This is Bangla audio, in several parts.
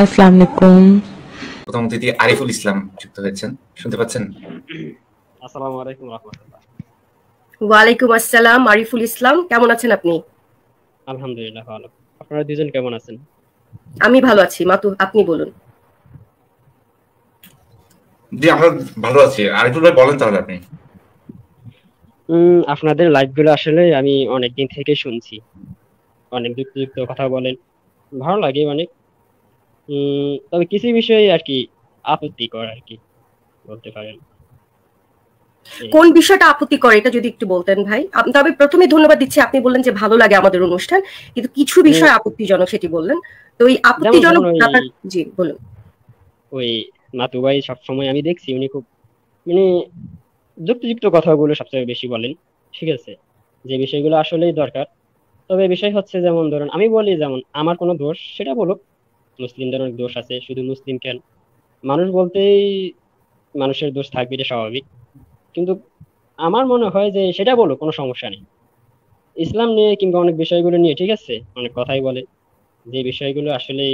আসসালামু আলাইকুম আরিফুল ইসলাম যুক্ত হয়েছেন শুনতে পাচ্ছেন আসসালামু আলাইকুম রাহমাতুল্লাহ আসসালাম আরিফুল ইসলাম কেমন আছেন আপনি আলহামদুলিল্লাহ ভালো আপনারা দুজন কেমন আছেন আমি ভালো আছি মাতু আপনি বলুন জি আমরা ভালো আছি আরিফুল ভাই বলেন তাহলে আপনি আপনাদের লাইভগুলো আসলে আমি অনেকদিন থেকে শুনছি অনেক যুক্ত যুক্ত কথা বলেন ভালো লাগে অনেক তবে কিছু বিষয়ে আর কি কর আর কি বলতে পারেন কোন বিষয়টা আপত্তি করে এটা যদি একটু বলতেন ভাই তবে প্রথমে ধন্যবাদ দিচ্ছি আপনি বললেন যে ভালো লাগে আমাদের অনুষ্ঠান কিন্তু কিছু হ্যাঁ। বিষয় আপত্তিজনক সেটি বললেন তো ওই আপত্তিজনক জি বলুন ওই নাতু ভাই সবসময় আমি দেখছি উনি খুব মানে যুক্তিযুক্ত কথাগুলো সবচেয়ে বেশি বলেন ঠিক আছে যে বিষয়গুলো আসলেই দরকার তবে বিষয় হচ্ছে যেমন ধরুন আমি বলি যেমন আমার কোনো দোষ সেটা বলুক মুসলিমদের অনেক দোষ আছে শুধু মুসলিম কেন মানুষ বলতেই মানুষের দোষ থাকবে এটা স্বাভাবিক কিন্তু আমার মনে হয় যে সেটা বলো কোনো সমস্যা নেই ইসলাম নিয়ে কিংবা অনেক বিষয়গুলো নিয়ে ঠিক আছে অনেক কথাই বলে যে বিষয়গুলো আসলে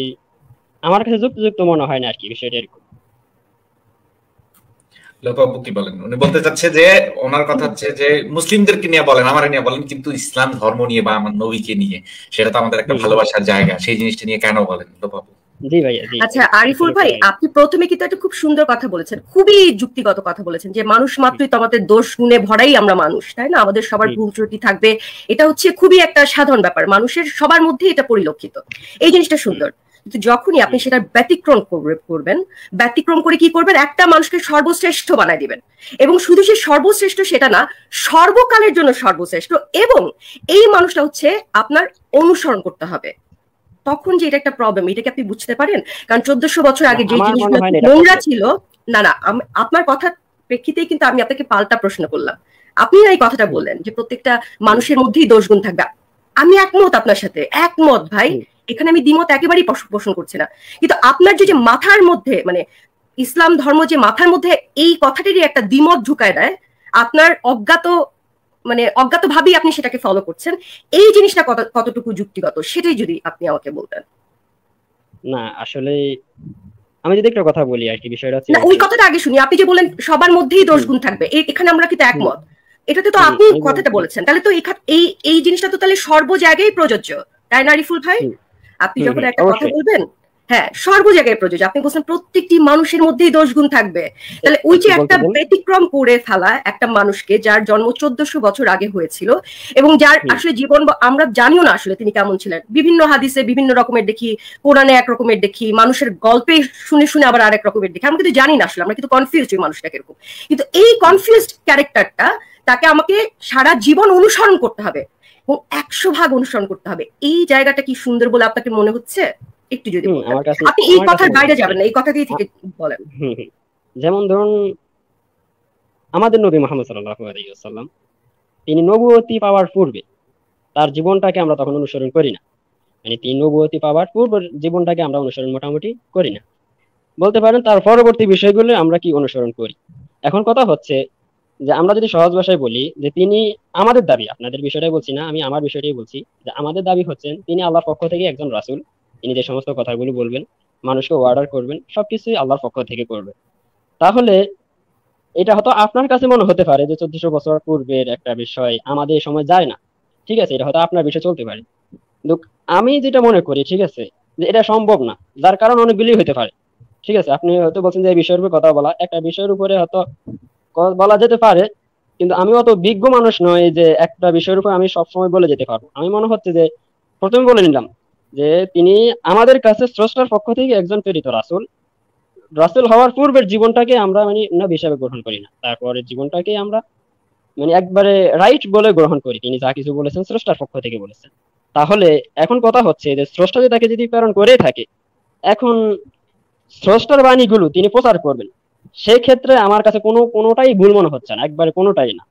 আমার কাছে যুক্তিযুক্ত মনে হয় না আর কি বিষয়টা এরকম কি বলেন উনি বলতে চাচ্ছে যে ওনার কথা হচ্ছে যে মুসলিমদেরকে নিয়ে বলেন আমার নিয়ে বলেন কিন্তু ইসলাম ধর্ম নিয়ে বা আমার নবীকে নিয়ে সেটা তো আমাদের একটা ভালোবাসার জায়গা সেই জিনিসটা নিয়ে কেন বলেন আচ্ছা আরিফুল ভাই আপনি প্রথমে কিন্তু একটা খুব সুন্দর কথা বলেছেন খুবই যুক্তিগত কথা বলেছেন যে মানুষ মাত্রই তো আমাদের দোষ গুণে ভরাই আমরা মানুষ তাই না আমাদের সবার ভুল ত্রুটি থাকবে এটা হচ্ছে খুবই একটা সাধারণ ব্যাপার মানুষের সবার মধ্যে এটা পরিলক্ষিত এই জিনিসটা সুন্দর কিন্তু যখনই আপনি সেটার ব্যতিক্রম করবেন ব্যতিক্রম করে কি করবেন একটা মানুষকে সর্বশ্রেষ্ঠ বানায় দিবেন এবং শুধু সে সর্বশ্রেষ্ঠ সেটা না সর্বকালের জন্য সর্বশ্রেষ্ঠ এবং এই মানুষটা হচ্ছে আপনার অনুসরণ করতে হবে তখন যে এটা একটা প্রবলেম এটাকে আপনি বুঝতে পারেন কারণ চোদ্দশো বছর আগে যে জিনিসগুলো নোংরা ছিল না না আপনার কথা প্রেক্ষিতেই কিন্তু আমি আপনাকে পাল্টা প্রশ্ন করলাম আপনি এই কথাটা বললেন যে প্রত্যেকটা মানুষের মধ্যেই দোষগুণ থাকবে আমি একমত আপনার সাথে একমত ভাই এখানে আমি দ্বিমত একেবারেই পোষণ করছি না কিন্তু আপনার যে মাথার মধ্যে মানে ইসলাম ধর্ম যে মাথার মধ্যে এই কথাটিরই একটা দ্বিমত ঢুকায় দেয় আপনার অজ্ঞাত মানে অজ্ঞাত ভাবেই আপনি সেটাকে ফলো করছেন এই জিনিসটা কতটুকু যুক্তিগত সেটাই যদি আপনি আমাকে বলতেন না আসলে আমি যদি একটা কথা বলি আর কি বিষয়টা হচ্ছে ওই কথাটা আগে শুনি আপনি যে বলেন সবার মধ্যেই দোষ গুণ থাকবে এখানে আমরা কিন্তু একমত এটাতে তো আপনি কথাটা বলেছেন তাহলে তো এই এই জিনিসটা তো তাহলে সর্ব জায়গায় প্রযোজ্য তাই নারী ফুল ভাই আপনি যখন একটা কথা বলবেন হ্যাঁ সর্ব জায়গায় প্রযোজ্য আপনি বলছেন প্রত্যেকটি মানুষের মধ্যেই দোষগুণ থাকবে তাহলে ওই যে একটা ব্যতিক্রম করে ফেলা একটা মানুষকে যার জন্ম চোদ্দশো বছর আগে হয়েছিল এবং যার আসলে জীবন আমরা জানিও না আসলে তিনি কেমন ছিলেন বিভিন্ন হাদিসে বিভিন্ন রকমের দেখি কোরআনে এক রকমের দেখি মানুষের গল্পে শুনে শুনে আবার আরেক রকমের দেখি আমরা কিন্তু জানি না আসলে আমরা কিন্তু কনফিউজ ওই মানুষটা কিরকম কিন্তু এই কনফিউজ ক্যারেক্টারটা তাকে আমাকে সারা জীবন অনুসরণ করতে হবে একশো ভাগ অনুসরণ করতে হবে এই জায়গাটা কি সুন্দর বলে আপনাকে মনে হচ্ছে একটু যদি আপনি এই কথার বাইরে যাবেন না এই কথা দিয়ে থেকে বলেন যেমন ধরুন আমাদের নবী মোহাম্মদ সাল্লাহ আলাইসাল্লাম তিনি নবুয়তি পাওয়ার পূর্বে তার জীবনটাকে আমরা তখন অনুসরণ করি না মানে তিনি নবুয়তি পাওয়ার পূর্ব জীবনটাকে আমরা অনুসরণ মোটামুটি করি না বলতে পারেন তার পরবর্তী বিষয়গুলো আমরা কি অনুসরণ করি এখন কথা হচ্ছে যে আমরা যদি সহজ ভাষায় বলি যে তিনি আমাদের দাবি আপনাদের বিষয়টাই বলছি না আমি আমার বিষয়টাই বলছি যে আমাদের দাবি হচ্ছেন তিনি আল্লাহর পক্ষ থেকে একজন রাসুল তিনি যে সমস্ত কথাগুলো বলবেন মানুষকে অর্ডার করবেন সবকিছুই আল্লাহর পক্ষ থেকে করবেন তাহলে এটা হয়তো আপনার কাছে মনে হতে পারে যে চোদ্দশো বছর পূর্বের একটা বিষয় আমাদের সময় যায় না ঠিক আছে এটা হয়তো আপনার বিষয় চলতে পারে আমি যেটা মনে করি ঠিক আছে যে এটা সম্ভব না যার কারণ অনেকগুলি হতে পারে ঠিক আছে আপনি হয়তো বলছেন যে এই বিষয়ের উপরে কথা বলা একটা বিষয়ের উপরে হয়তো বলা যেতে পারে কিন্তু আমি অত বিজ্ঞ মানুষ নয় যে একটা বিষয়ের উপর আমি সবসময় বলে যেতে পারবো আমি মনে হচ্ছে যে প্রথমে বলে নিলাম যে তিনি আমাদের কাছে স্রষ্টার পক্ষ থেকে একজন প্রেরিত রাসুল রাসুল হওয়ার পূর্বের জীবনটাকে আমরা মানে নব হিসাবে গ্রহণ করি না তারপরে জীবনটাকে আমরা মানে একবারে রাইট বলে গ্রহণ করি তিনি যা কিছু বলেছেন স্রষ্টার পক্ষ থেকে বলেছেন তাহলে এখন কথা হচ্ছে যে স্রষ্টা যদি তাকে যদি প্রেরণ করে থাকে এখন স্রষ্টার বাণীগুলো তিনি প্রচার করবেন সেই ক্ষেত্রে আমার কাছে কোনো কোনোটাই ভুল মনে হচ্ছে না একবারে কোনোটাই না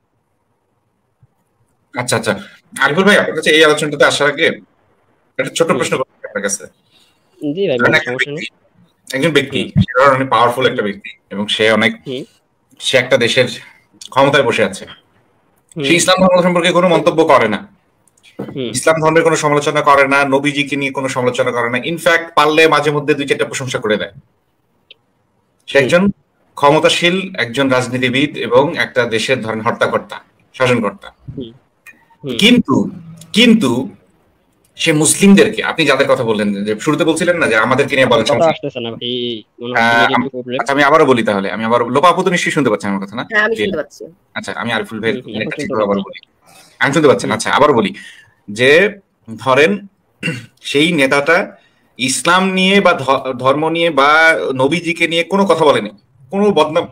আচ্ছা আচ্ছা আরিফুল ভাই আপনার কাছে এই আলোচনাটাতে আসার আগে একটা ছোট প্রশ্ন আপনার কাছে জি ভাই একজন ব্যক্তি অনেক পাওয়ারফুল একটা ব্যক্তি এবং সে অনেক সে একটা দেশের ক্ষমতায় বসে আছে সে ইসলাম ধর্ম সম্পর্কে কোনো মন্তব্য করে না ইসলাম ধর্মের কোনো সমালোচনা করে না নবীজিকে নিয়ে কোনো সমালোচনা করে না ইনফ্যাক্ট পারলে মাঝে মধ্যে দুই চারটা প্রশংসা করে দেয় সে একজন ক্ষমতাশীল একজন রাজনীতিবিদ এবং একটা দেশের ধরেন হর্তাকর্তা শাসনকর্তা কিন্তু কিন্তু সে মুসলিমদেরকে আপনি যাদের কথা বললেন যে শুরুতে বলছিলেন না যে আমাদেরকে নিয়ে বলেন হ্যাঁ, আচ্ছা আমি আবারও বলি তাহলে আমি আবার লোপা আপু তো নিশ্চয়ই শুনতে পাচ্ছি আমার কথা না হ্যাঁ, আচ্ছা আমি আরিফুল ভাই আবার বলি আমি শুনতে পাচ্ছেন আচ্ছা আবার বলি যে ধরেন সেই নেতাটা ইসলাম নিয়ে বা ধর্ম নিয়ে বা নবীজিকে নিয়ে কোনো কথা বলেনি কোনো বদনাম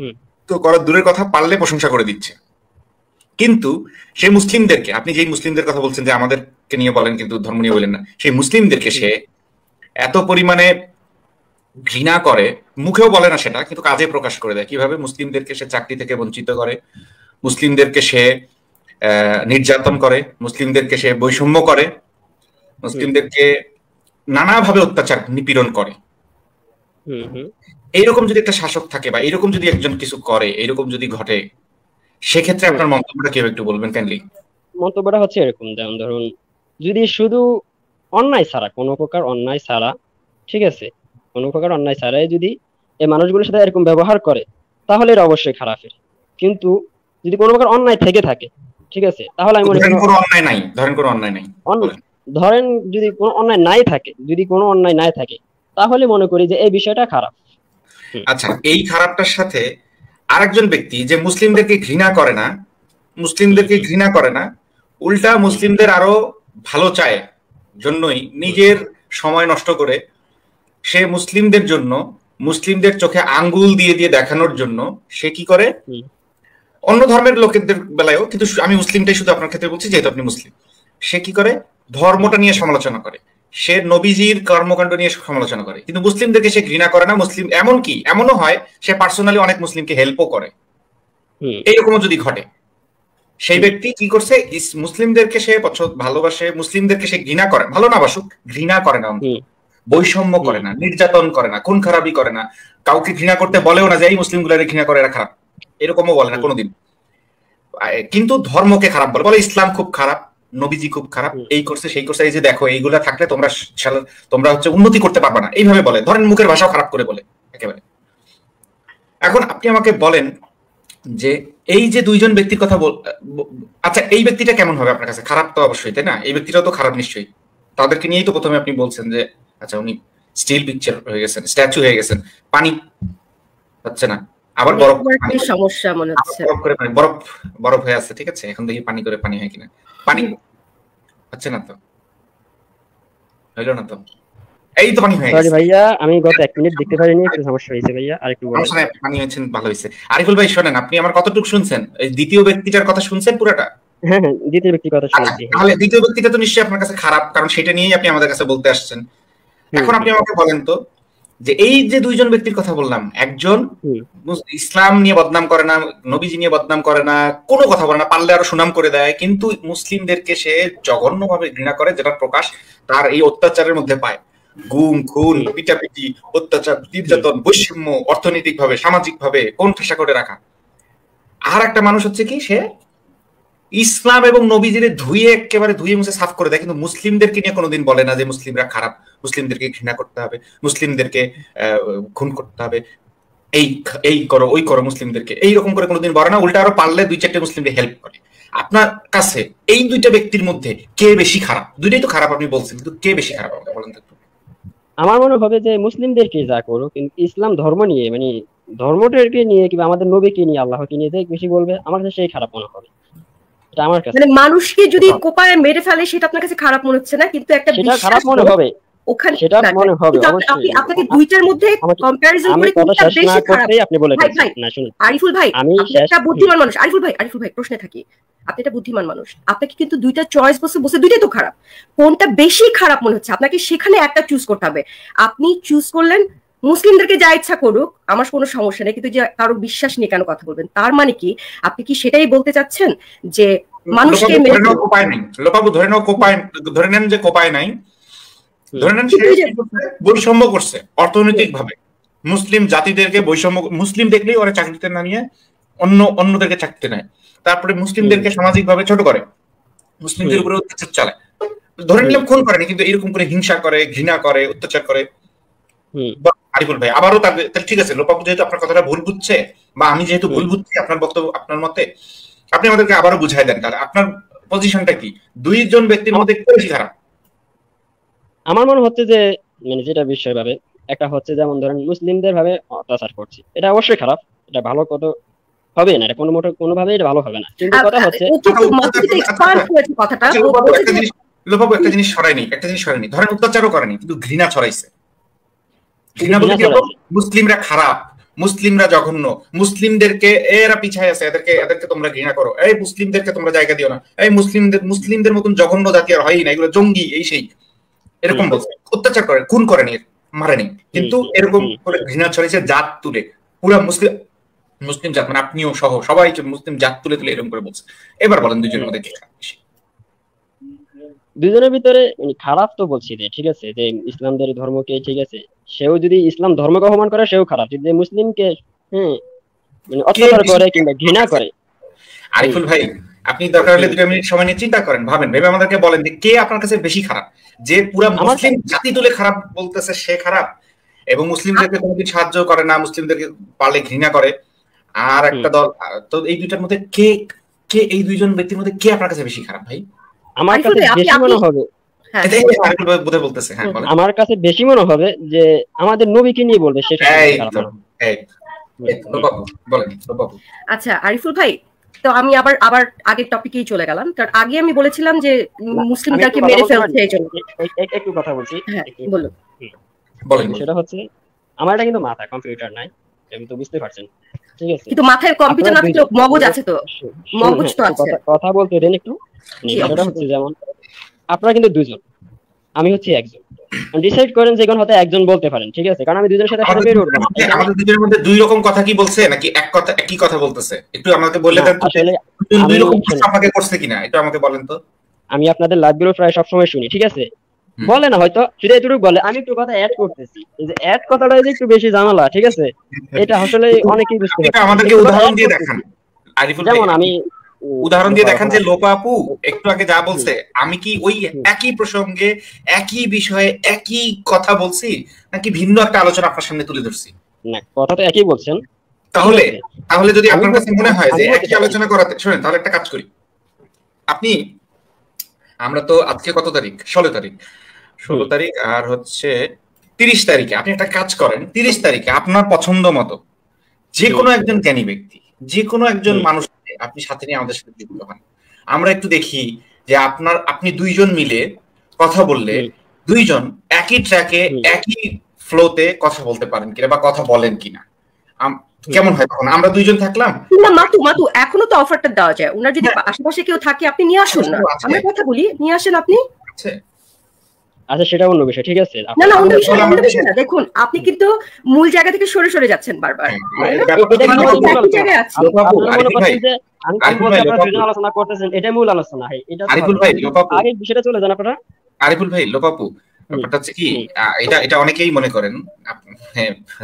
তো করার দূরের কথা পারলে প্রশংসা করে দিচ্ছে কিন্তু সেই মুসলিমদেরকে আপনি যেই মুসলিমদের কথা বলছেন যে আমাদেরকে নিয়ে বলেন কিন্তু ধর্ম নিয়ে বলেন না সেই মুসলিমদেরকে সে এত পরিমাণে ঘৃণা করে মুখেও বলে না সেটা কিন্তু কাজে প্রকাশ করে দেয় কিভাবে মুসলিমদেরকে সে চাকরি থেকে বঞ্চিত করে মুসলিমদেরকে সে নির্যাতন করে মুসলিমদেরকে সে বৈষম্য করে মুসলিমদেরকে নানাভাবে অত্যাচার নিপীড়ন করে এইরকম যদি একটা শাসক থাকে বা এরকম যদি একজন কিছু করে এরকম যদি ঘটে সেক্ষেত্রে আপনার মন্তব্যটা কেউ একটু বলবেন কেন মন্তব্যটা হচ্ছে এরকম যেমন ধরুন যদি শুধু অন্যায় ছাড়া কোনো প্রকার অন্যায় ছাড়া ঠিক আছে কোনো প্রকার অন্যায় ছাড়াই যদি এই মানুষগুলোর সাথে এরকম ব্যবহার করে তাহলে এটা অবশ্যই খারাপের কিন্তু যদি কোনো প্রকার অন্যায় থেকে থাকে ঠিক আছে তাহলে আমি মনে করি কোনো অন্যায় নাই ধরেন কোনো অন্যায় নাই ধরেন যদি কোনো অন্যায় নাই থাকে যদি কোনো অন্যায় নাই থাকে তাহলে মনে করি যে এই বিষয়টা খারাপ আচ্ছা এই খারাপটার সাথে আরেকজন ব্যক্তি যে মুসলিমদেরকে ঘৃণা করে না মুসলিমদেরকে ঘৃণা করে না উল্টা মুসলিমদের আরো ভালো চায় জন্যই নিজের সময় নষ্ট করে সে মুসলিমদের জন্য মুসলিমদের চোখে আঙ্গুল দিয়ে দিয়ে দেখানোর জন্য সে কি করে অন্য ধর্মের লোকেদের বেলায়ও কিন্তু আমি মুসলিমটাই শুধু আপনার ক্ষেত্রে বলছি যেহেতু আপনি মুসলিম সে কি করে ধর্মটা নিয়ে সমালোচনা করে সে নবীজির কর্মকাণ্ড নিয়ে সমালোচনা করে কিন্তু মুসলিমদেরকে সে ঘৃণা করে না মুসলিম এমন কি এমনও হয় সে পার্সোনালি অনেক মুসলিমকে হেল্পও করে এইরকমও যদি ঘটে সেই ব্যক্তি কি করছে মুসলিমদেরকে সে ভালোবাসে মুসলিমদেরকে সে ঘৃণা করে ভালো না বাসুক ঘৃণা করে না বৈষম্য করে না নির্যাতন করে না কোন খারাপই করে না কাউকে ঘৃণা করতে বলেও না যে এই মুসলিম গুলো ঘৃণা করে এরা খারাপ এরকমও বলে না কোনোদিন কিন্তু ধর্মকে খারাপ বলে বলে ইসলাম খুব খারাপ নবীজি খুব খারাপ এই করছে সেই করছে এই যে দেখো এইগুলা থাকলে তোমরা তোমরা হচ্ছে উন্নতি করতে পারবে না এইভাবে বলে ধরেন মুখের ভাষাও খারাপ করে বলে একেবারে এখন আপনি আমাকে বলেন যে এই যে দুইজন ব্যক্তির কথা বল আচ্ছা এই ব্যক্তিটা কেমন হবে আপনার কাছে খারাপ তো অবশ্যই তাই না এই ব্যক্তিটাও তো খারাপ নিশ্চয়ই তাদেরকে নিয়েই তো প্রথমে আপনি বলছেন যে আচ্ছা উনি স্টিল পিকচার হয়ে গেছেন স্ট্যাচু হয়ে গেছেন পানি হচ্ছে না আবার বরফ সমস্যা মনে হচ্ছে করে পানি বরফ বরফ হয়ে আছে ঠিক আছে এখন দেখি পানি করে পানি হয় কিনা পানি না তো হইল না তো এই তো পানি ভাইয়া আমি গত মিনিট দেখতে পারিনি একটু সমস্যা হয়েছে ভাইয়া বলুন পানি হয়েছে ভালো হয়েছে আরিফুল ভাই শুনেন আপনি আমার কতটুকু শুনছেন এই দ্বিতীয় ব্যক্তিটার কথা শুনছেন পুরোটা হ্যাঁ হ্যাঁ দ্বিতীয় ব্যক্তির কথা আচ্ছা, শুনছি তাহলে দ্বিতীয় ব্যক্তিটা তো নিশ্চয়ই আপনার কাছে খারাপ কারণ সেটা নিয়েই আপনি আমাদের কাছে বলতে আসছেন এখন আপনি আমাকে বলেন তো যে এই যে দুইজন ব্যক্তির কথা বললাম একজন ইসলাম নিয়ে বদনাম করে না নবীজি নিয়ে বদনাম করে না কোনো কথা বলে না পারলে আরো সুনাম করে দেয় কিন্তু মুসলিমদেরকে সে জঘন্য ভাবে ঘৃণা করে যেটা প্রকাশ তার এই অত্যাচারের মধ্যে পায় গুম খুন পিটাপিটি অত্যাচার নির্যাতন বৈষম্য অর্থনৈতিক ভাবে সামাজিক ভাবে কোন ঠেসা করে রাখা আর একটা মানুষ হচ্ছে কি সে ইসলাম এবং নবীজিরে ধুয়ে একেবারে ধুয়ে মুছে সাফ করে দেয় কিন্তু মুসলিমদেরকে নিয়ে কোনোদিন বলে না যে মুসলিমরা খারাপ মুসলিমদেরকে ঘৃণা করতে হবে মুসলিমদেরকে খুন করতে হবে এই এই করো ওই করো মুসলিমদেরকে এইরকম করে কোনোদিন বলে না উল্টা আরো পারলে দুই চারটে মুসলিমদের হেল্প করে আপনার কাছে এই দুইটা ব্যক্তির মধ্যে কে বেশি খারাপ দুইটাই তো খারাপ আপনি বলছেন কিন্তু কে বেশি খারাপ আমাকে বলেন একটু আমার মনে হবে যে মুসলিমদেরকে যা করো কিন্তু ইসলাম ধর্ম নিয়ে মানে ধর্মটাকে নিয়ে কিংবা আমাদের নবীকে নিয়ে আল্লাহকে নিয়ে যে বেশি বলবে আমার কাছে সেই খারাপ মনে হবে মানে মানুষকে যদি কোপায় মেরে ফেলে সেটা আপনার কাছে খারাপ মনে হচ্ছে না কিন্তু একটা সেটা খারাপ মনে হবে ওখানে সেটা মনে হবে আপনি আপনাকে দুইটার মধ্যে কম্প্যারিজন করে কোনটা বেশি খারাপ আপনি বলে না শুনুন আরিফুল ভাই আমি একটা বুদ্ধিমান মানুষ আরিফুল ভাই আরিফুল ভাই প্রশ্নে থাকি আপনি একটা বুদ্ধিমান মানুষ আপনাকে কিন্তু দুইটা চয়েস বসে বসে দুইটাই তো খারাপ কোনটা বেশি খারাপ মনে হচ্ছে আপনাকে সেখানে একটা চুজ করতে হবে আপনি চুজ করলেন মুসলিমদেরকে যা ইচ্ছা করুক আমার কোনো সমস্যা নেই কিন্তু যে কারো বিশ্বাস নিয়ে কেন কথা বলবেন তার মানে কি আপনি কি সেটাই বলতে চাচ্ছেন যে মানুষকে ধরে নেন যে কোপায় নাই ধরে নেন বৈষম্য করছে অর্থনৈতিক ভাবে মুসলিম জাতিদেরকে বৈষম্য মুসলিম দেখলেই ওরা চাকরিতে না নিয়ে অন্য অন্যদেরকে চাকরিতে নেয় তারপরে মুসলিমদেরকে সামাজিক ভাবে ছোট করে মুসলিমদের উপরে অত্যাচার চালায় ধরে নিলাম খুন করেনি কিন্তু এরকম করে হিংসা করে ঘৃণা করে অত্যাচার করে আরিফুল ভাই আবারও তাকে ঠিক আছে লোপাপু যেহেতু আপনার কথাটা ভুল বুঝছে বা আমি যেহেতু ভুল বুঝছি আপনার বক্তব্য আপনার মতে আপনি আমাদেরকে আবারও বুঝাই দেন তাহলে আপনার পজিশনটা কি দুইজন ব্যক্তির মধ্যে কোনটি খারাপ আমার মনে হচ্ছে যে মানে যেটা বিষয় ভাবে একটা হচ্ছে যেমন ধরেন মুসলিমদের ভাবে অত্যাচার করছি এটা অবশ্যই খারাপ এটা ভালো কত হবে না এটা কোনো মোটর কোনোভাবে এটা ভালো হবে না কিন্তু কথা হচ্ছে লোপাবু আচ্ছা, একটা জিনিস সরাইনি আচ্ছা, একটা জিনিস সরাইনি ধরেন অত্যাচারও করেনি কিন্তু ঘৃণা ছড়াইছে ঘৃণা বলতে মুসলিমরা খারাপ মুসলিমরা জঘন্য মুসলিমদেরকে এরা পিছায় আছে এদেরকে এদেরকে তোমরা ঘৃণা করো এই মুসলিমদেরকে তোমরা জায়গা দিও না এই মুসলিমদের মুসলিমদের মতন জঘন্য জাতি আর হয় না এগুলো জঙ্গি এই সেই এরকম বলছে অত্যাচার করে খুন করে করেনি মারেনি কিন্তু এরকম করে ঘৃণা ছড়িয়েছে জাত তুলে পুরো মুসলিম মুসলিম জাত মানে আপনিও সহ সবাই মুসলিম জাত তুলে তুলে এরকম করে বলছে এবার বলেন দুজনের মধ্যে দুজনের ভিতরে খারাপ তো বলছি যে ঠিক আছে যে ইসলামদের ধর্মকে ঠিক আছে সেও যদি ইসলাম ধর্মকে অপমান করে সেও খারাপ যদি মুসলিমকে হ্যাঁ মানে অত্যাচার করে কিংবা ঘৃণা করে আরিফুল ভাই আপনি দরকার হলে দুটো মিনিট সময় নিয়ে চিন্তা করেন ভাবেন ভেবে আমাদেরকে বলেন যে কে আপনার কাছে বেশি খারাপ যে পুরো মুসলিম জাতি তুলে খারাপ বলতেছে সে খারাপ এবং মুসলিমদেরকে কোনো কিছু সাহায্য করে না মুসলিমদেরকে পালে ঘৃণা করে আর একটা দল তো এই দুইটার মধ্যে কে কে এই দুইজন ব্যক্তির মধ্যে কে আপনার কাছে বেশি খারাপ ভাই আমার কাছে বেশি মনে হবে হ্যাঁ। হ্যাঁ, আমার কাছে বেশি মনে হবে যে আমাদের নবীকে নিয়ে বলবে সেটা আচ্ছা আরিফুল ভাই তো আমি আবার আবার আগের টপিকেই চলে গেলাম কারণ আগে আমি বলেছিলাম যে মুসলিমদেরকে মেরে ফেলছে এই জন্য হ্যাঁ, একটু কথা বলছি হ্যাঁ, বলুন সেটা হচ্ছে আমার এটা কিন্তু মাথা কম্পিউটার নাই আমি তো বুঝতে পারছেন ঠিক আছে কিন্তু মাথায় কম্পিউটার না তো মগজ আছে তো মগজ তো আছে কথা বলতে দেন একটু সেটা হচ্ছে যেমন আপনারা কিন্তু দুজন আমি হচ্ছি একজন ডিসাইড মানে করেন যে হতে একজন বলতে পারেন ঠিক আছে কারণ আমি দুজনের সাথে কথা বের উঠবো আমাদের দুজনের মধ্যে দুই রকম কথা কি বলছে নাকি এক কথা একই কথা বলতেছে একটু আমাকে বলে দেন আসলে দুই রকম কথা আমাকে করছে কিনা একটু আমাকে বলেন তো আমি আপনাদের লাইভ গুলো প্রায় সব সময় শুনি ঠিক আছে বলে না হয়তো সেটা এতটুকু বলে আমি একটু কথা অ্যাড করতেছি যে অ্যাড কথাটা যদি একটু বেশি জানালা ঠিক আছে এটা আসলে অনেকেই বুঝতে পারে আমাদেরকে উদাহরণ দিয়ে দেখান যেমন আমি উদাহরণ দিয়ে দেখেন যে লোপা আপু একটু আগে যা বলছে আমি কি ওই একই প্রসঙ্গে একই বিষয়ে একই কথা বলছি নাকি ভিন্ন একটা আলোচনা আপনার সামনে তুলে ধরছি না কথাটা একই বলছেন তাহলে তাহলে যদি আপনার কাছে মনে হয় যে একই আলোচনা করাতে শুনেন তাহলে একটা কাজ করি আপনি আমরা তো আজকে কত তারিখ ষোলো তারিখ ষোলো তারিখ আর হচ্ছে তিরিশ তারিখে আপনি একটা কাজ করেন তিরিশ তারিখে আপনার পছন্দ মতো যে কোনো একজন জ্ঞানী ব্যক্তি যে কোনো একজন মানুষ আপনি সাথে নিয়ে আমাদের সাথে যুক্ত হন আমরা একটু দেখি যে আপনার আপনি দুইজন মিলে কথা বললে দুইজন একই ট্র্যাকে একই ফ্লোতে কথা বলতে পারেন কিনা বা কথা বলেন কিনা কেমন হয় তখন আমরা দুইজন থাকলাম না মাতু মাতু এখনো তো অফারটা দেওয়া যায় ওনার যদি হ্যাঁ। আশেপাশে কেউ থাকে আপনি নিয়ে আসুন না আমরা কথা বলি নিয়ে আসেন আপনি আচ্ছা আচ্ছা সেটা অন্য বিষয় ঠিক আছে না না অন্য বিষয় অন্য বিষয় না দেখুন আপনি কিন্তু মূল জায়গা থেকে সরে সরে যাচ্ছেন বারবার হ্যাঁ, হ্যাঁ, এটা হ্যাঁ, আপনারা আরিফুল ভাই লোপাপু ব্যাপারটা হচ্ছে কি এটা এটা অনেকেই মনে করেন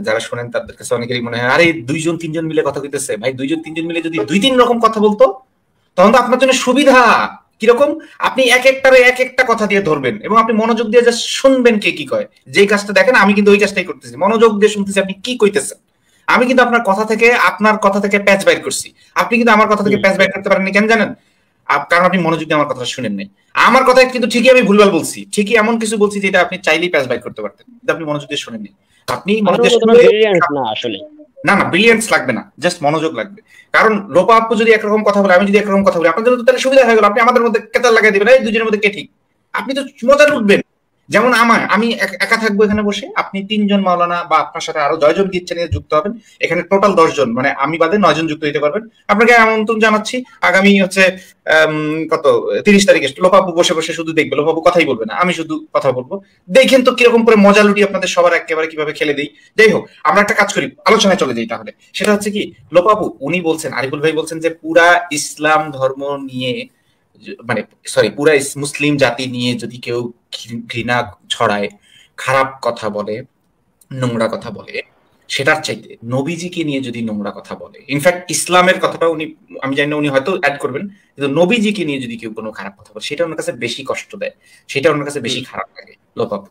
যারা শোনেন তাদের কাছে অনেকেরই মনে হয় আরে দুইজন তিনজন মিলে কথা কইতেছে ভাই দুইজন তিনজন মিলে যদি দুই তিন রকম কথা বলতো তখন তো আপনার জন্য সুবিধা কিরকম আপনি এক একটারে এক একটা কথা দিয়ে ধরবেন এবং আপনি মনোযোগ দিয়ে যা শুনবেন কে কি কয় যেই কাজটা দেখেন আমি কিন্তু ওই কাজটাই করতেছি মনোযোগ দিয়ে শুনতেছি আপনি কি কইতেছেন আমি কিন্তু আপনার কথা থেকে আপনার কথা থেকে প্যাচ বাইর করছি আপনি কিন্তু আমার কথা থেকে প্যাচ বাইর করতে পারেননি কেন জানেন কারণ আপনি মনোযোগ দিয়ে আমার কথা শুনেন নাই আমার কথা কিন্তু ঠিকই আমি ভুলভাল বলছি ঠিকই এমন কিছু বলছি যেটা আপনি চাইলেই প্যাচ বাইর করতে পারতেন আপনি মনোযোগ দিয়ে শুনেননি আপনি মনোযোগ দিয়ে আসলে না না ব্রিলিয়েন্স লাগবে না জাস্ট মনোযোগ লাগবে কারণ লোপা আপু যদি একরকম কথা বলে আমি যদি একরকম কথা বলি আপনাদের তো তাহলে সুবিধা হয়ে গেল আপনি আমাদের মধ্যে কেতাল লাগাই দিবেন এই দুজনের মধ্যে কে ঠিক আপনি তো মজা উঠবেন যেমন আমার আমি একা থাকবো এখানে বসে আপনি তিনজন মাওলানা বা আপনার সাথে আরো দশ জন নিয়ে যুক্ত হবেন এখানে টোটাল দশজন মানে আমি বাদে নয়জন যুক্ত হতে পারবেন আপনাকে আমন্ত্রণ জানাচ্ছি আগামী হচ্ছে কত তিরিশ তারিখে লোপাবু বসে বসে শুধু দেখবে লোপাবু কথাই বলবে না আমি শুধু কথা বলবো দেখেন তো কিরকম করে মজা লুটি আপনাদের সবার একেবারে কিভাবে খেলে দিই যাই হোক আমরা একটা কাজ করি আলোচনায় চলে যাই তাহলে সেটা হচ্ছে কি লোপাবু উনি বলছেন আরিফুল ভাই বলছেন যে পুরা ইসলাম ধর্ম নিয়ে মানে সরি পুরা মুসলিম জাতি নিয়ে যদি কেউ ঘৃণা ছড়ায় খারাপ কথা বলে নোংরা কথা বলে সেটার চাইতে নবীজিকে নিয়ে যদি নোংরা কথা বলে ইনফ্যাক্ট ইসলামের কথাটা উনি আমি জানি না উনি হয়তো অ্যাড করবেন কিন্তু নবীজিকে নিয়ে যদি কেউ কোনো খারাপ কথা বলে সেটা ওনার কাছে বেশি কষ্ট দেয় সেটা ওনার কাছে বেশি খারাপ লাগে লোপাপ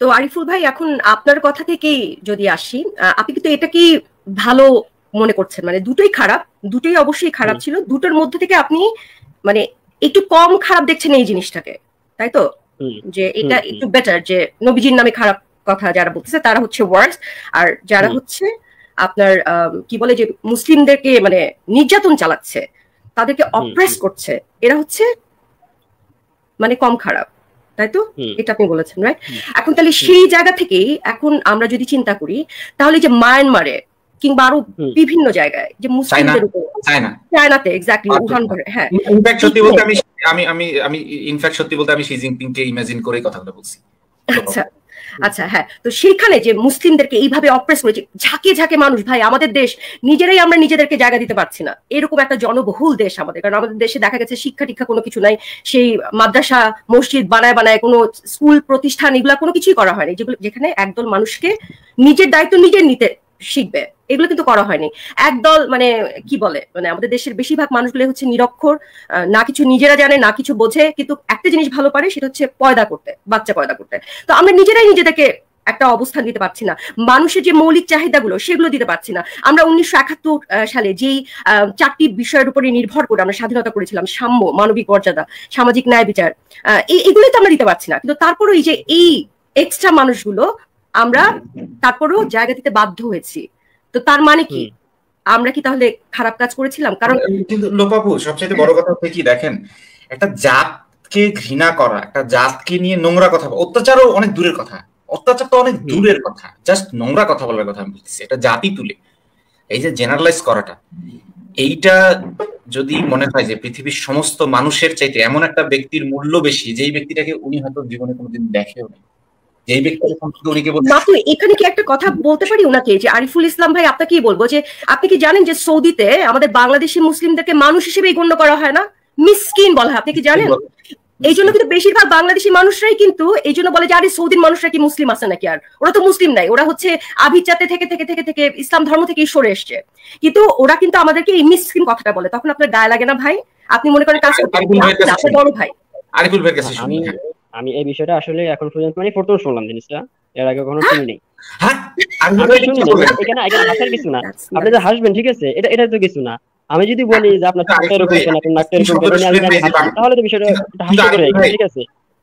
তো আরিফুল ভাই এখন আপনার কথা থেকেই যদি আসি আপনি কিন্তু এটা কি ভালো মনে করছেন মানে দুটোই খারাপ দুটোই অবশ্যই খারাপ ছিল দুটোর মধ্যে থেকে আপনি মানে একটু কম খারাপ দেখছেন এই জিনিসটাকে তাই তো যে এটা একটু বেটার যে নবীজির নামে খারাপ কথা যারা বলতেছে তারা হচ্ছে ওয়ার্স আর যারা হচ্ছে আপনার কি বলে যে মুসলিমদেরকে মানে নির্যাতন চালাচ্ছে তাদেরকে অপ্রেস করছে এরা হচ্ছে মানে কম খারাপ তাই তো এটা আপনি বলেছেন রাইট এখন তাহলে সেই জায়গা থেকেই এখন আমরা যদি চিন্তা করি তাহলে যে মায়ানমারে কিংবা আরো বিভিন্ন জায়গায় যে মুসলিমদের উপর চায়নাতে এক্স্যাক্টলি উহান করে হ্যাঁ ইনফ্যাক্ট সত্যি বলতে আমি আমি আমি আমি ইনফ্যাক্ট সত্যি বলতে আমি কে ইমাজিন করে বলছি আচ্ছা আচ্ছা হ্যাঁ তো যে মুসলিমদেরকে এইভাবে অপ্রেস করেছে ঝাঁকে ঝাঁকে মানুষ ভাই আমাদের দেশ নিজেরাই আমরা নিজেদেরকে জায়গা দিতে পারছি না এরকম একটা জনবহুল দেশ আমাদের কারণ আমাদের দেশে দেখা গেছে শিক্ষা টিক্ষা কোনো কিছু নাই সেই মাদ্রাসা মসজিদ বানায় বানায় কোনো স্কুল প্রতিষ্ঠান এগুলা কোনো কিছুই করা হয়নি যেগুলো যেখানে একদল মানুষকে নিজের দায়িত্ব নিজের নিতে শিখবে এগুলো কিন্তু করা হয়নি একদল মানে কি বলে মানে আমাদের দেশের বেশিরভাগ মানুষগুলো হচ্ছে নিরক্ষর না কিছু নিজেরা জানে না কিছু বোঝে কিন্তু একটা জিনিস ভালো পারে সেটা হচ্ছে পয়দা করতে বাচ্চা পয়দা করতে তো আমরা নিজেরাই নিজেদেরকে একটা অবস্থান দিতে পারছি না মানুষের যে মৌলিক চাহিদাগুলো সেগুলো দিতে পারছি না আমরা উনিশশো একাত্তর সালে যেই চারটি বিষয়ের উপরে নির্ভর করে আমরা স্বাধীনতা করেছিলাম সাম্য মানবিক মর্যাদা সামাজিক ন্যায় বিচার এই এগুলোই তো আমরা দিতে পারছি না কিন্তু তারপরে এই যে এই এক্সট্রা মানুষগুলো আমরা তারপরেও জায়গা দিতে বাধ্য হয়েছি তো তার মানে কি আমরা কি তাহলে খারাপ কাজ করেছিলাম কারণ কিন্তু লোকাপু সবচেয়ে বড় কথা হচ্ছে কি দেখেন একটা জাতকে ঘৃণা করা একটা জাতকে নিয়ে নোংরা কথা অত্যাচারও অনেক দূরের কথা অত্যাচার তো অনেক দূরের কথা জাস্ট নোংরা কথা বলার কথা আমি বলতেছি এটা জাতি তুলে এই যে জেনারেলাইজ করাটা এইটা যদি মনে হয় যে পৃথিবীর সমস্ত মানুষের চাইতে এমন একটা ব্যক্তির মূল্য বেশি যেই ব্যক্তিটাকে উনি হয়তো জীবনে কোনোদিন দেখেও নেই এই ব্যক্তি সম্পর্কে এখানে কি একটা কথা বলতে পারি ওনাকে যে আরিফুল ইসলাম ভাই আপনাকেই বলবো যে আপনি কি জানেন যে সৌদিতে আমাদের বাংলাদেশি মুসলিমদেরকে মানুষ হিসেবে গণ্য করা হয় না মিসকিন বলা হয় আপনি কি জানেন এই জন্য কিন্তু বেশিরভাগ বাংলাদেশি মানুষরাই কিন্তু এই জন্য বলে যে আরে সৌদির মানুষরা কি মুসলিম আছে নাকি আর ওরা তো মুসলিম নাই ওরা হচ্ছে আভিজাতে থেকে থেকে থেকে থেকে ইসলাম ধর্ম থেকে সরে এসছে কিন্তু ওরা কিন্তু আমাদেরকে এই মিসকিন কথাটা বলে তখন আপনার গায়ে লাগে না ভাই আপনি মনে করেন কাজ করতে বড় ভাই আরিফুল ভাইয়ের কাছে আমি এই বিষয়টা আসলে এখন পর্যন্ত মানে প্রথম শুনলাম জিনিসটা এর আগে কখনো শুনি হ্যাঁ? শুনিনি এখানে এখানে হাসার কিছু না আপনি যে হাসবেন ঠিক আছে এটা এটা তো কিছু না আমি যদি বলি যে আপনার চোখটা এরকম কেন আপনি নাকটা এরকম কেন তাহলে তো বিষয়টা হাসি করে ঠিক আছে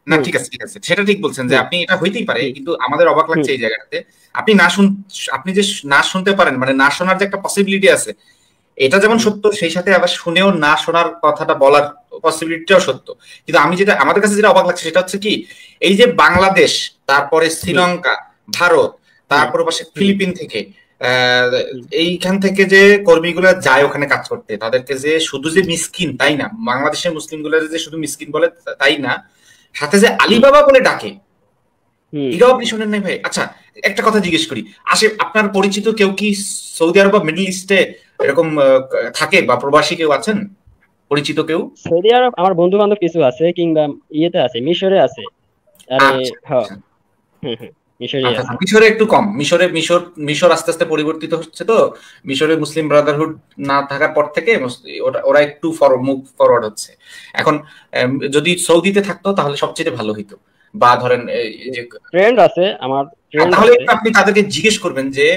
না ঠিক আছে ঠিক আছে সেটা ঠিক বলছেন যে আপনি এটা হইতেই পারে কিন্তু আমাদের অবাক লাগছে এই জায়গাটাতে আপনি না শুন আপনি যে না শুনতে পারেন মানে না শোনার যে একটা পসিবিলিটি আছে এটা যেমন সত্য সেই সাথে আবার শুনেও না শোনার কথাটা বলার পসিবিলিটিটাও সত্য কিন্তু আমি যেটা আমাদের কাছে যেটা অবাক লাগছে সেটা হচ্ছে কি এই যে বাংলাদেশ তারপরে শ্রীলঙ্কা ভারত তারপরে পাশে ফিলিপিন থেকে এইখান থেকে যে কর্মীগুলা যায় ওখানে কাজ করতে তাদেরকে যে শুধু যে মিসকিন তাই না বাংলাদেশের মুসলিমগুলা যে শুধু মিসকিন বলে তাই না সাথে যে আলিবাবা বলে ডাকে এটাও আপনি শোনেন নাই ভাই আচ্ছা একটা কথা জিজ্ঞেস করি আসে আপনার পরিচিত কেউ কি সৌদি আরব বা মিডল ইস্টে এরকম থাকে বা প্রবাসী কেউ আছেন পরিচিত কেউ সৌদি আরব আমার বন্ধু বান্ধব কিছু আছে কিংবা ইয়েতে আছে মিশরে আছে আরে হ্যাঁ মিশরে একটু কম মিশরে মিশর মিশর আস্তে আস্তে পরিবর্তিত হচ্ছে তো মিশরে মুসলিম ব্রাদারহুড না থাকার পর থেকে ওরা একটু ফরওয়ার্ড হচ্ছে এখন যদি সৌদিতে থাকতো তাহলে সবচেয়ে ভালো হইতো বা ধরেন ফ্রেন্ড আছে আমার হ্যাঁ, তাহলে আপনি তাদেরকে জিজ্ঞেস করবেন যে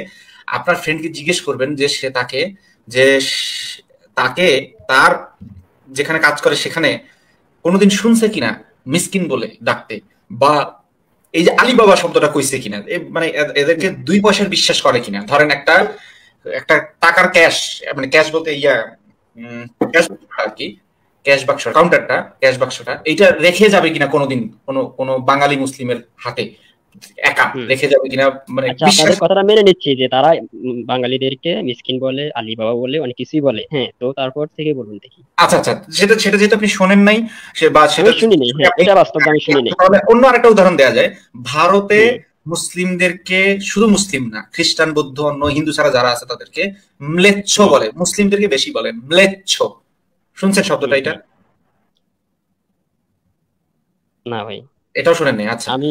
আপনার ফ্রেন্ডকে জিজ্ঞেস করবেন যে সে তাকে যে তাকে তার যেখানে কাজ করে সেখানে কোনোদিন শুনছে কিনা মিসকিন বলে ডাকতে বা এই যে আলিবাবা শব্দটা কইছে কিনা মানে এদেরকে দুই পয়সার বিশ্বাস করে কিনা ধরেন একটা একটা টাকার ক্যাশ মানে ক্যাশ বলতে ইয়া ক্যাশ আর কি ক্যাশ বাক্স কাউন্টারটা ক্যাশ বাক্সটা এইটা রেখে যাবে কিনা কোনোদিন কোনো কোনো বাঙালি মুসলিমের হাতে একা রেখে যাবে কিনা মানে আচ্ছা, কথাটা মেনে নিচ্ছি যে তারা বাঙালিদেরকে মিসকিন বলে আলিবাবা বলে অনেক কিছুই বলে হ্যাঁ তো তারপর থেকে বলুন দেখি আচ্ছা আচ্ছা সেটা সেটা যেহেতু আপনি শোনেন নাই সে বা সেটা শুনি নাই হ্যাঁ, এটা বাস্তব আমি শুনি নাই অন্য আরেকটা উদাহরণ যায় ভারতে মুসলিমদেরকে শুধু মুসলিম না খ্রিস্টান বৌদ্ধ অন্য হিন্দু ছাড়া যারা আছে তাদেরকে ম্লেচ্ছ বলে মুসলিমদেরকে বেশি বলে ম্লেচ্ছ শুনছেন শব্দটা এটা না ভাই এটাও শুনেন নাই আচ্ছা আমি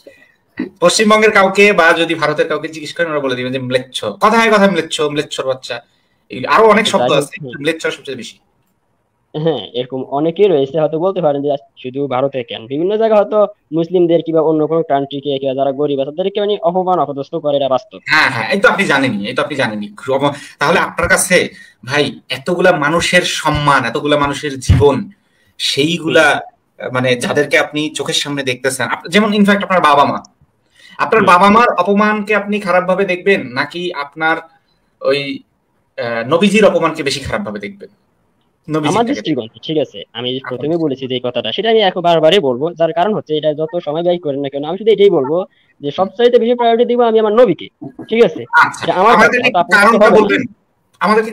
পশ্চিমবঙ্গের কাউকে বা যদি ভারতের কাউকে জিজ্ঞেস করেন ওরা বলে দিবেন যে ম্লেচ্ছ কথায় কথা ম্লেচ্ছ ম্লেচ্ছর বাচ্চা আরো অনেক শব্দ আছে ম্লেচ্ছ সবচেয়ে বেশি হ্যাঁ এরকম অনেকেই রয়েছে হয়তো বলতে পারেন যে শুধু ভারতে কেন বিভিন্ন জায়গায় হয়তো মুসলিমদের কিংবা অন্য কোনো কান্ট্রিকে কিংবা যারা গরিব আছে তাদেরকে মানে অপমান অপদস্থ করে এটা বাস্তব হ্যাঁ হ্যাঁ এই তো আপনি জানেনই এই তো আপনি জানেনই তাহলে আপনার কাছে ভাই এতগুলা মানুষের সম্মান এতগুলা মানুষের জীবন সেইগুলা মানে যাদেরকে আপনি চোখের সামনে দেখতেছেন যেমন ইনফ্যাক্ট আপনার বাবা মা আপনার বাবা মার অপমানকে আপনি খারাপ ভাবে দেখবেন নাকি আপনার ওই নবীজির অপমানকে বেশি খারাপভাবে দেখবেন আমার দৃষ্টিকোণ ঠিক আছে আমি আচ্ছা। প্রথমে বলেছি যে কথাটা সেটা আমি এখন বারবারই বলবো যার কারণ হচ্ছে এটা যত সময় ব্যয় করেন না কেন আমি শুধু এটাই বলবো যে সবচাইতে বেশি প্রায়োরিটি দিব আমি আমার নবীকে ঠিক আছে আচ্ছা, আচ্ছা। আমার কারণটা বলবেন আমাদের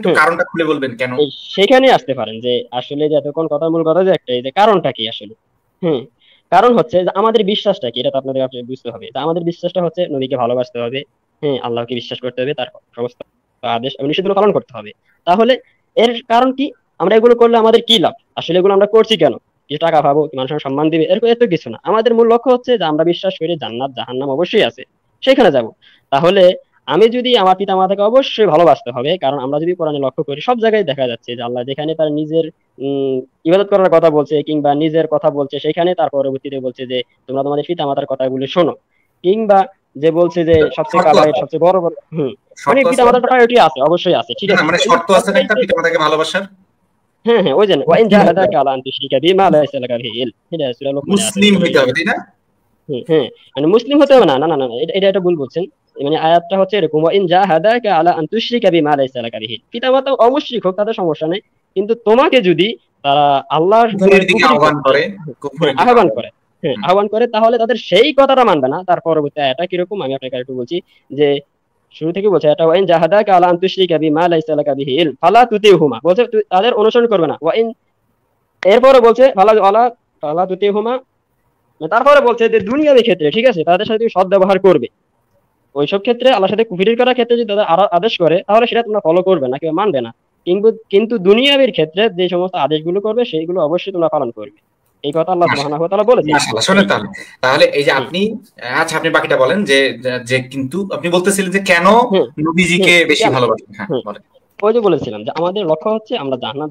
সেখানে আসতে পারেন যে আসলে যে এতক্ষণ কথা মূল কথা যে একটাই যে কারণটা কি আসলে হম কারণ হচ্ছে যে আমাদের বিশ্বাসটা কি এটা তো আপনাদের আপনি বুঝতে হবে তা আমাদের বিশ্বাসটা হচ্ছে নবীকে ভালোবাসতে হবে হ্যাঁ আল্লাহকে বিশ্বাস করতে হবে তার সমস্ত আদেশ এবং নিষেধগুলো পালন করতে হবে তাহলে এর কারণ কি আমরা এগুলো করলে আমাদের কি লাভ আসলে এগুলো আমরা করছি কেন কিছু টাকা পাবো কি মানুষের সম্মান দিবে এরকম এত কিছু না আমাদের মূল লক্ষ্য হচ্ছে যে আমরা বিশ্বাস করি জান্নাত জাহান্নাম অবশ্যই আছে সেখানে যাব তাহলে আমি যদি আমার পিতা মাতাকে অবশ্যই ভালোবাসতে হবে কারণ আমরা যদি কোরআনে লক্ষ্য করি সব জায়গায় দেখা যাচ্ছে যে আল্লাহ যেখানে তার নিজের ইবাদত করার কথা বলছে কিংবা নিজের কথা বলছে সেখানে তার পরবর্তীতে বলছে যে তোমরা তোমাদের পিতা মাতার কথাগুলো শোনো কিংবা যে বলছে যে সবচেয়ে কালাই সবচেয়ে বড় বড় হুম মানে পিতা মাতার প্রায়োরিটি আছে অবশ্যই আছে ঠিক আছে হ্যাঁ, মানে শর্ত আছে না পিতা মাতাকে ভালোবাসার হ্যাঁ হ্যাঁ ওই যে ওয়াইন জাহাদাকা আলা আন তুশরিকা বিমা লা ইয়াসালাকা বিহি ইল এটা সূরা লোকমান মুসলিম হতে হবে তাই না হ্যাঁ মানে মুসলিম হতে হবে না না না এটা এটা ভুল বলছেন মানে আয়াতটা হচ্ছে এরকম ইন যা হাদাকা আলা আন তুশরিকা বিমা লাইসা লাকা বিহি অমুশরিক হোক তাদের সমস্যা নেই কিন্তু তোমাকে যদি তারা আল্লাহর আহ্বান করে আহ্বান করে হ্যাঁ, আহ্বান করে তাহলে তাদের সেই কথাটা মানবে না তার পরবর্তী আয়াটা কিরকম আমি আপনাকে একটু বলছি যে শুরু থেকে বলছে এটা ওয়াইন আলা বিমা লাইসা লাকা বিহি ইল ফালা বলছে তাদের অনুসরণ করবে না ওয়াইন এরপরে বলছে ফালা আলা ফালা তুতিহুমা তারপরে বলছে যে দুনিয়াদের ক্ষেত্রে ঠিক আছে তাদের সাথে সদ্ব্যবহার সদ করবে ওইসব ক্ষেত্রে আল্লাহর সাথে কুফিরির করার ক্ষেত্রে যদি তাদের আদেশ করে তাহলে সেটা তোমরা ফলো করবে না কেউ মানবে না কিন্তু কিন্তু দুনিয়াবীর ক্ষেত্রে যে সমস্ত আদেশগুলো করবে সেইগুলো অবশ্যই তোমরা পালন করবে এই কথা আল্লাহ আচ্ছা। সুবহানাহু ওয়া তাআলা বলেছেন তাহলে তাহলে এই যে আপনি আচ্ছা আপনি বাকিটা বলেন যে যে কিন্তু আপনি বলতেছিলেন যে কেন নবীজিকে বেশি ভালোবাসেন হ্যাঁ বলেন ওই যে বলেছিলাম যে আমাদের লক্ষ্য হচ্ছে আমরা জান্নাত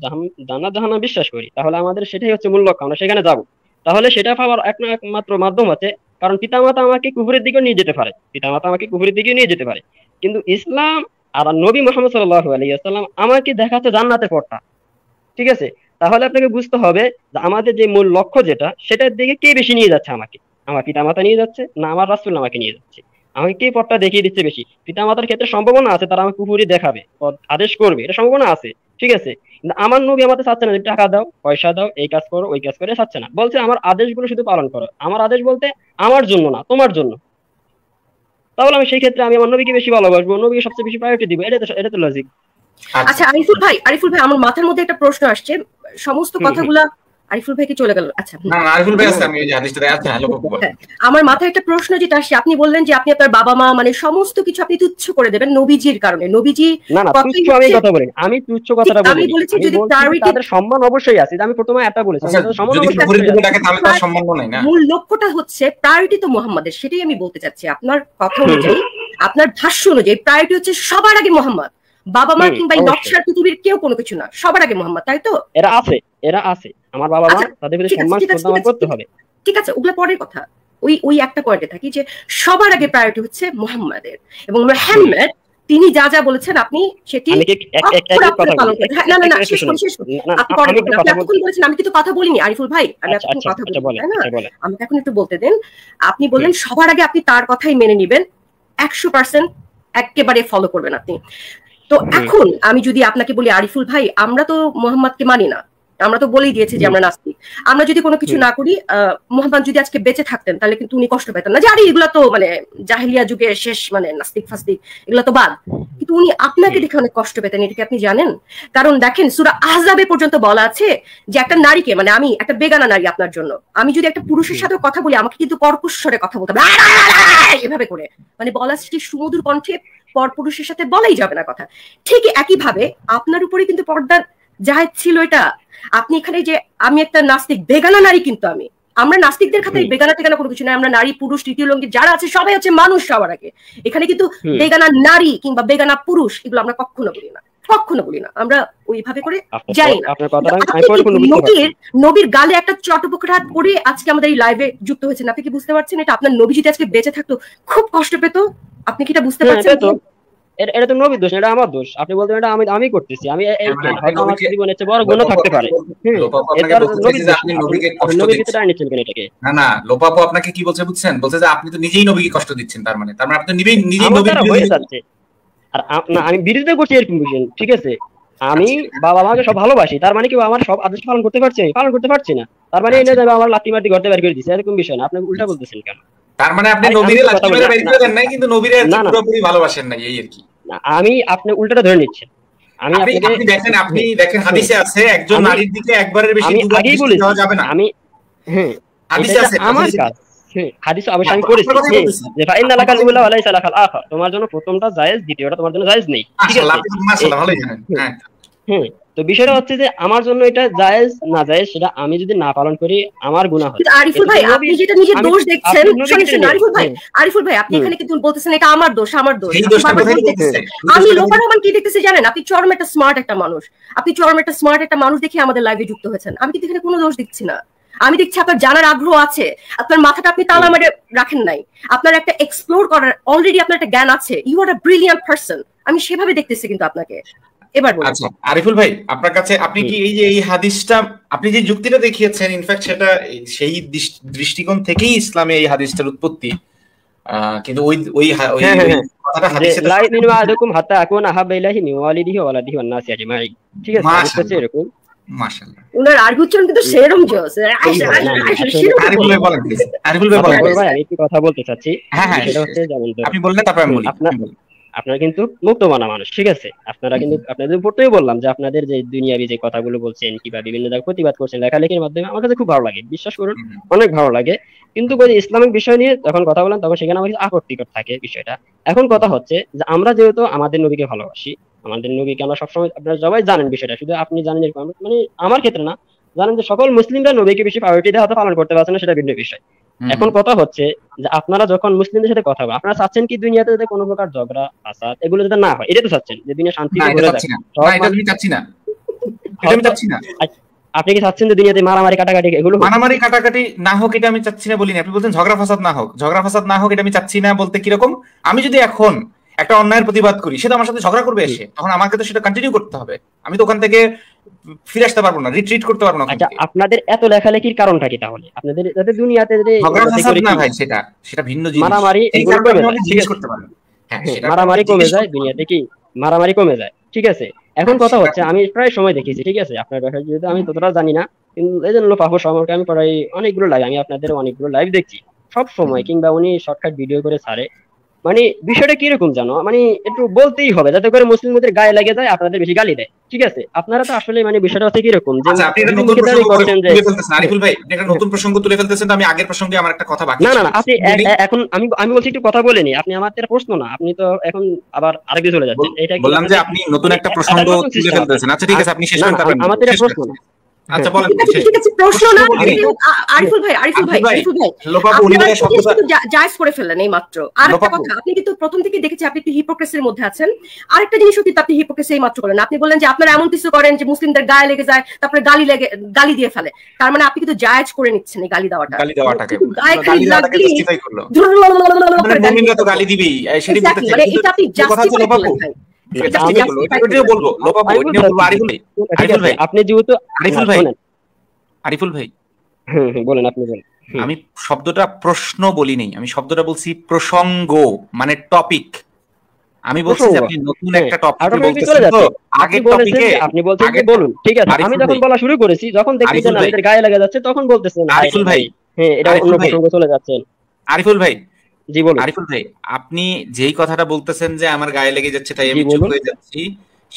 জান্নাত জাহান্নাম বিশ্বাস করি তাহলে আমাদের সেটাই হচ্ছে মূল লক্ষ্য আমরা সেখানে যাব তাহলে সেটা পাওয়ার একমাত্র মাধ্যম আছে কারণ পিতামাতা আমাকে কুফুরের দিকেও নিয়ে যেতে পারে পিতামাতা আমাকে কুফুরের দিকেও নিয়ে যেতে পারে কিন্তু ইসলাম আর নবী মোহাম্মদ সাল্লাহ আলিয়াল্লাম আমাকে দেখাচ্ছে জান্নাতে পড়টা ঠিক আছে তাহলে আপনাকে বুঝতে হবে যে আমাদের যে মূল লক্ষ্য যেটা সেটার দিকে কে বেশি নিয়ে যাচ্ছে আমাকে আমার পিতামাতা নিয়ে যাচ্ছে না আমার রাসুল আমাকে নিয়ে যাচ্ছে আমাকে কে পথটা দেখিয়ে দিচ্ছে বেশি পিতামাতার ক্ষেত্রে সম্ভাবনা আছে তারা আমাকে কুফুরি দেখাবে আদেশ করবে এটা সম্ভাবনা আছে ঠিক আছে আমার নবী আমাদের চাচ্ছে না টাকা দাও পয়সা দাও এই কাজ করো ওই কাজ করে চাচ্ছে না বলছে আমার আদেশগুলো শুধু পালন করো আমার আদেশ বলতে আমার জন্য না তোমার জন্য তাহলে আমি সেই ক্ষেত্রে আমি আমার নবীকে বেশি ভালোবাসবো নবীকে সবচেয়ে বেশি প্রায়োরিটি দিব এটা এটা তো লজিক আচ্ছা, আচ্ছা আরিফুল ভাই আরিফুল ভাই আমার মাথার মধ্যে একটা প্রশ্ন আসছে সমস্ত কথাগুলা আরিফুল চলে গেল আচ্ছা হ্যাঁ, হ্যাঁ, হ্যাঁ, আমার মাথায় একটা প্রশ্ন যেটা আপনি বললেন যে আপনি আপনার বাবা মা মানে সমস্ত কিছু আপনি তুচ্ছ করে দেবেন নবীজির কারণে নবীজি আমি কথা বলি আমি তুচ্ছ কথাটা বলি আমি বলেছি যদি তাদের সম্মান অবশ্যই আছে আমি প্রথমে এটা বলেছি আচ্ছা, মূল লক্ষ্যটা হচ্ছে প্রায়োরিটি তো মোহাম্মদের সেটাই আমি বলতে চাচ্ছি আপনার কথা অনুযায়ী আপনার ভাষ্য অনুযায়ী প্রায়োরিটি হচ্ছে সবার আগে মোহাম্মদ বাবা মা কিংবা নকশার পৃথিবীর কেউ কোনো কিছু না সবার আগে মোহাম্মদ তাই তো এরা আছে এরা আছে আমার বাবা মা আচ্ছা, তাদের প্রতি সম্মান সম্মান করতে হবে ঠিক আছে ওগুলো পরের কথা ওই ওই একটা পয়েন্টে থাকি যে সবার আগে প্রায়োরিটি হচ্ছে মোহাম্মদের এবং মোহাম্মদ তিনি যা যা বলেছেন আপনি সেটি আমি কিন্তু কথা বলিনি আরিফুল ভাই আমি এখন আচ্ছা, আচ্ছা, কথা বলি না আমাকে এখন একটু বলতে দেন আপনি বললেন সবার আগে আপনি তার কথাই মেনে নিবেন একশো পার্সেন্ট একেবারে ফলো করবেন আপনি তো এখন আমি যদি আপনাকে বলি আরিফুল ভাই আমরা তো মোহাম্মদকে মানি না আমরা তো বলেই দিয়েছি যে আমরা নাস্তিক আমরা যদি কোনো কিছু না করি মোহাম্মদ যদি আজকে বেঁচে থাকতেন তাহলে কিন্তু উনি কষ্ট পেতেন না যে আরে এগুলা তো মানে জাহিলিয়া যুগে শেষ মানে নাস্তিক ফাস্তিক এগুলা তো বাদ কিন্তু উনি আপনাকে দেখে অনেক কষ্ট পেতেন এটাকে আপনি জানেন কারণ দেখেন সুরা আহজাবে পর্যন্ত বলা আছে যে একটা নারীকে মানে আমি একটা বেগানা নারী আপনার জন্য আমি যদি একটা পুরুষের সাথে কথা বলি আমাকে কিন্তু কর্কশ্বরে কথা বলতে হবে এভাবে করে মানে বলা সে সুমধুর কণ্ঠে পরপুরুষের সাথে বলাই যাবে না কথা ঠিক একইভাবে আপনার উপরে কিন্তু পর্দার যা ছিল এটা আপনি এখানে যে আমি একটা নাস্তিক বেগানা নারী কিন্তু আমি আমরা নাস্তিকদের খাতে বেগানা টেগানা কোনো কিছু নাই আমরা নারী পুরুষ তৃতীয় লঙ্গি যারা আছে সবাই হচ্ছে মানুষ সবার আগে এখানে কিন্তু বেগানা নারী কিংবা বেগানা পুরুষ এগুলো আমরা কখনো বলি না কখনো বলি না আমরা ওইভাবে করে যাই না নবীর গালে একটা চটপকড়াত করে আজকে আমাদের এই লাইভে যুক্ত না আপনি কি বুঝতে পারছেন এটা আপনার নবী যদি আজকে বেঁচে থাকতো খুব কষ্ট পেত আপনি কি এটা বুঝতে হ্যাঁ, পারছেন এটা এটা তো নবীর দোষ এটা আমার দোষ আপনি বলতে এটা আমি আমি করতেছি আমি হ্যাঁ, মানে আমার জীবনে চেয়ে বড় গুণ থাকতে পারে না না লোপাপু আপনাকে কি বলছে বুঝছেন বলছে যে আপনি তো নিজেই নবীকে কষ্ট দিচ্ছেন তার মানে তার মানে আপনি তো নিজেই নিজেই নবীকে আর না আমি বিরোধিতা করছি এরকম বুঝলেন ঠিক আছে আমি আচ্ছা। বাবা মাকে সব ভালোবাসি তার মানে কি আমার সব আদেশ পালন করতে পারছি পালন করতে পারছি না তার মানে এনে যাবে আচ্ছা। আমার লাতি মাটি ঘরতে বের করে দিছে এরকম বিষয় না আপনি উল্টা বলতেছেন কেন তার মানে আপনি নবীরে কিন্তু নবীরে পুরোপুরি ভালোবাসেন নাই এই আর কি আমি আপনি উল্টাটা ধরে নিচ্ছেন আচ্ছা, তোমার জন্য প্রথমটা জায়েজ দ্বিতীয়টা তোমার জন্য জায়েজ নেই হ্যাঁ তো বিষয়টা হচ্ছে যে আমার জন্য এটা জায়েজ না জায়েজ সেটা আমি যদি না পালন করি আমার গুনাহ হয় আরিফুল ভাই আপনি যেটা নিজে দোষ দেখছেন আরিফুল ভাই আরিফুল ভাই আপনি এখানে কিন্তু বলতেছেন এটা আমার দোষ আমার দোষ আমি লোকার রহমান কি দেখতেছি জানেন আপনি চরম একটা স্মার্ট একটা মানুষ আপনি চরম একটা স্মার্ট একটা মানুষ দেখে আমাদের লাইভে যুক্ত হয়েছেন আমি কিন্তু এখানে কোনো দোষ দিচ্ছি না আমি দেখছি আপনার জানার আগ্রহ আছে আপনার মাথাটা আপনি তালা মারে রাখেন নাই আপনার একটা এক্সপ্লোর করার অলরেডি আপনার একটা জ্ঞান আছে you are a brilliant person আমি সেভাবে দেখতেছি কিন্তু আপনাকে এবার আচ্ছা আরিফুল ভাই আপনার কাছে আপনি কি এই যে এই হাদিসটা আপনি যে যুক্তিটা দেখিয়েছেন ইনফ্যাক্ট সেটা সেই দৃষ্টিকোণ থেকেই ইসলামে এই হাদিসটার উৎপত্তি কিন্তু ওই ওই হ্যাঁ, হ্যাঁ, হ্যাঁ। ঠিক আছে এরকম কিন্তু ভাই কথা বলতে চাচ্ছি হ্যাঁ হ্যাঁ আপনি বললেন তারপরে আপনারা কিন্তু মুক্ত মানা মানুষ ঠিক আছে আপনারা কিন্তু আপনাদের প্রথমেই বললাম যে আপনাদের যে দুনিয়াবি যে কথাগুলো বলছেন কিবা বিভিন্ন জায়গায় প্রতিবাদ করছেন লেখালেখির মাধ্যমে আমার কাছে খুব ভালো লাগে বিশ্বাস করুন অনেক ভালো লাগে কিন্তু ওই ইসলামিক বিষয় নিয়ে যখন কথা বললাম তখন সেখানে আমার কিছু আপত্তিকর থাকে বিষয়টা এখন কথা হচ্ছে যে আমরা যেহেতু আমাদের নবীকে ভালোবাসি আমাদের নবীকে আমরা সবসময় আপনারা সবাই জানেন বিষয়টা শুধু আপনি জানেন মানে আমার ক্ষেত্রে না জানেন যে সকল মুসলিমরা নবীকে বেশি প্রায়োরিটি দেওয়া পালন করতে পারছে না সেটা ভিন্ন বিষয় এখন কথা হচ্ছে যে আপনারা যখন মুসলিমদের সাথে কথা বলেন আপনারা চাচ্ছেন কি দুনিয়াতে যাতে কোনো প্রকার ঝগড়া ফাসাদ এগুলো যাতে না হয় এটা তো চাচ্ছেন যে দুনিয়া শান্তি না না না এটা এটা আমি আমি চাচ্ছি চাচ্ছি আপনি কি চাচ্ছেন যে দুনিয়াতে মারামারি কাটাকাটি এগুলো মারামারি কাটাকাটি না হোক এটা আমি চাচ্ছি না বলিনি আপনি বলছেন ঝগড়া ফাসাদ না হোক ঝগড়া ফাসাদ না হোক এটা আমি চাচ্ছি না বলতে কি রকম আমি যদি এখন একটা অন্যায়ের প্রতিবাদ করি সেটা আমার সাথে ঝগড়া করবে এসে তখন আমাকে তো সেটা কন্টিনিউ করতে হবে আমি তো ওখান থেকে ফিরে আসতে পারবো না রিট্রিট করতে পারবো না আচ্ছা আপনাদের এত লেখালেখির কারণটা কি তাহলে আপনাদের যাতে দুনিয়াতে যে না ভাই সেটা সেটা ভিন্ন জিনিস মারামারি করতে হ্যাঁ, হ্যাঁ, মারামারি কমে যায় দুনিয়াতে কি মারামারি কমে যায় ঠিক আছে এখন হ্যাঁ, কথা হচ্ছে আমি প্রায় সময় দেখেছি ঠিক আছে আপনার ব্যবসা যদি আমি ততটা জানি না কিন্তু এই জন্য পাবো সম্পর্কে আমি প্রায় অনেকগুলো লাইভ আমি আপনাদের অনেকগুলো লাইভ দেখছি সব সময় কিংবা উনি শর্টকাট ভিডিও করে ছাড়ে মানে বিষয়টা কিরকম জানো মানে একটু বলতেই হবে যাতে করে মুসলিমদের গায়ে লাগে যায় আপনাদের বেশি গালি দেয় ঠিক আছে আপনারা তো আসলে মানে বিষয়টা হচ্ছে কিরকম যে আচ্ছা, আরিফুল ভাই একটা হ্যাঁ। নতুন প্রসঙ্গ তুলে ফেলতেছেন আমি আগের প্রসঙ্গে আমার একটা কথা বাকি না না আপনি এখন আমি আমি বলছি একটু কথা বলে নি আপনি আমার তো প্রশ্ন না আপনি তো এখন আবার আরবি চলে যাচ্ছেন এটা বললাম যে মানে আপনি নতুন একটা প্রসঙ্গ তুলে ফেলতেছেন আচ্ছা ঠিক আছে আপনি শেষ করেন তারপর আমাদের প্রশ্ন না আচ্ছা বলেন ঠিক আছে প্রশ্ন না আরিফুল ভাই আরিফুল ভাই আরিফুল ভাই করে এই মাত্র আর একটা কথা আপনি কিন্তু প্রথম থেকে দেখেছি আপনি হিপোক্রেসির মধ্যে আছেন আরেকটা জিনিস কিন্তু আপনি হিপোক্রেসি এই মাত্র করেন আপনি বললেন যে আপনারা এমন কিছু করেন যে মুসলিমদের গায়ে লেগে যায় তারপরে গালি লেগে গালি দিয়ে ফেলে তার মানে আপনি কিন্তু জায়েজ করে নিচ্ছেন এই গালি দেওয়াটা গালি দেওয়াটাকে গায়ে খালি লাগলি আমি শব্দটা প্রশ্ন বলিনি আমি শব্দটা বলছি প্রসঙ্গ মানে টপিক আমি বলছি আপনি নতুন হ্যাঁ, একটা টপিক বলতেছেন তো আগে টপিকে আপনি বলছেন যে বলুন ঠিক আছে আমি যখন বলা শুরু করেছি যখন দেখি আমাদের গায়ে লাগা যাচ্ছে তখন বলতেছেন আরিফুল ভাই হ্যাঁ এটা অন্য প্রসঙ্গ চলে যাচ্ছে আরিফুল ভাই আপনি যেই কথাটা বলতেছেন যে আমার গায়ে লেগে যাচ্ছে তাই আমি চুপ হয়ে যাচ্ছি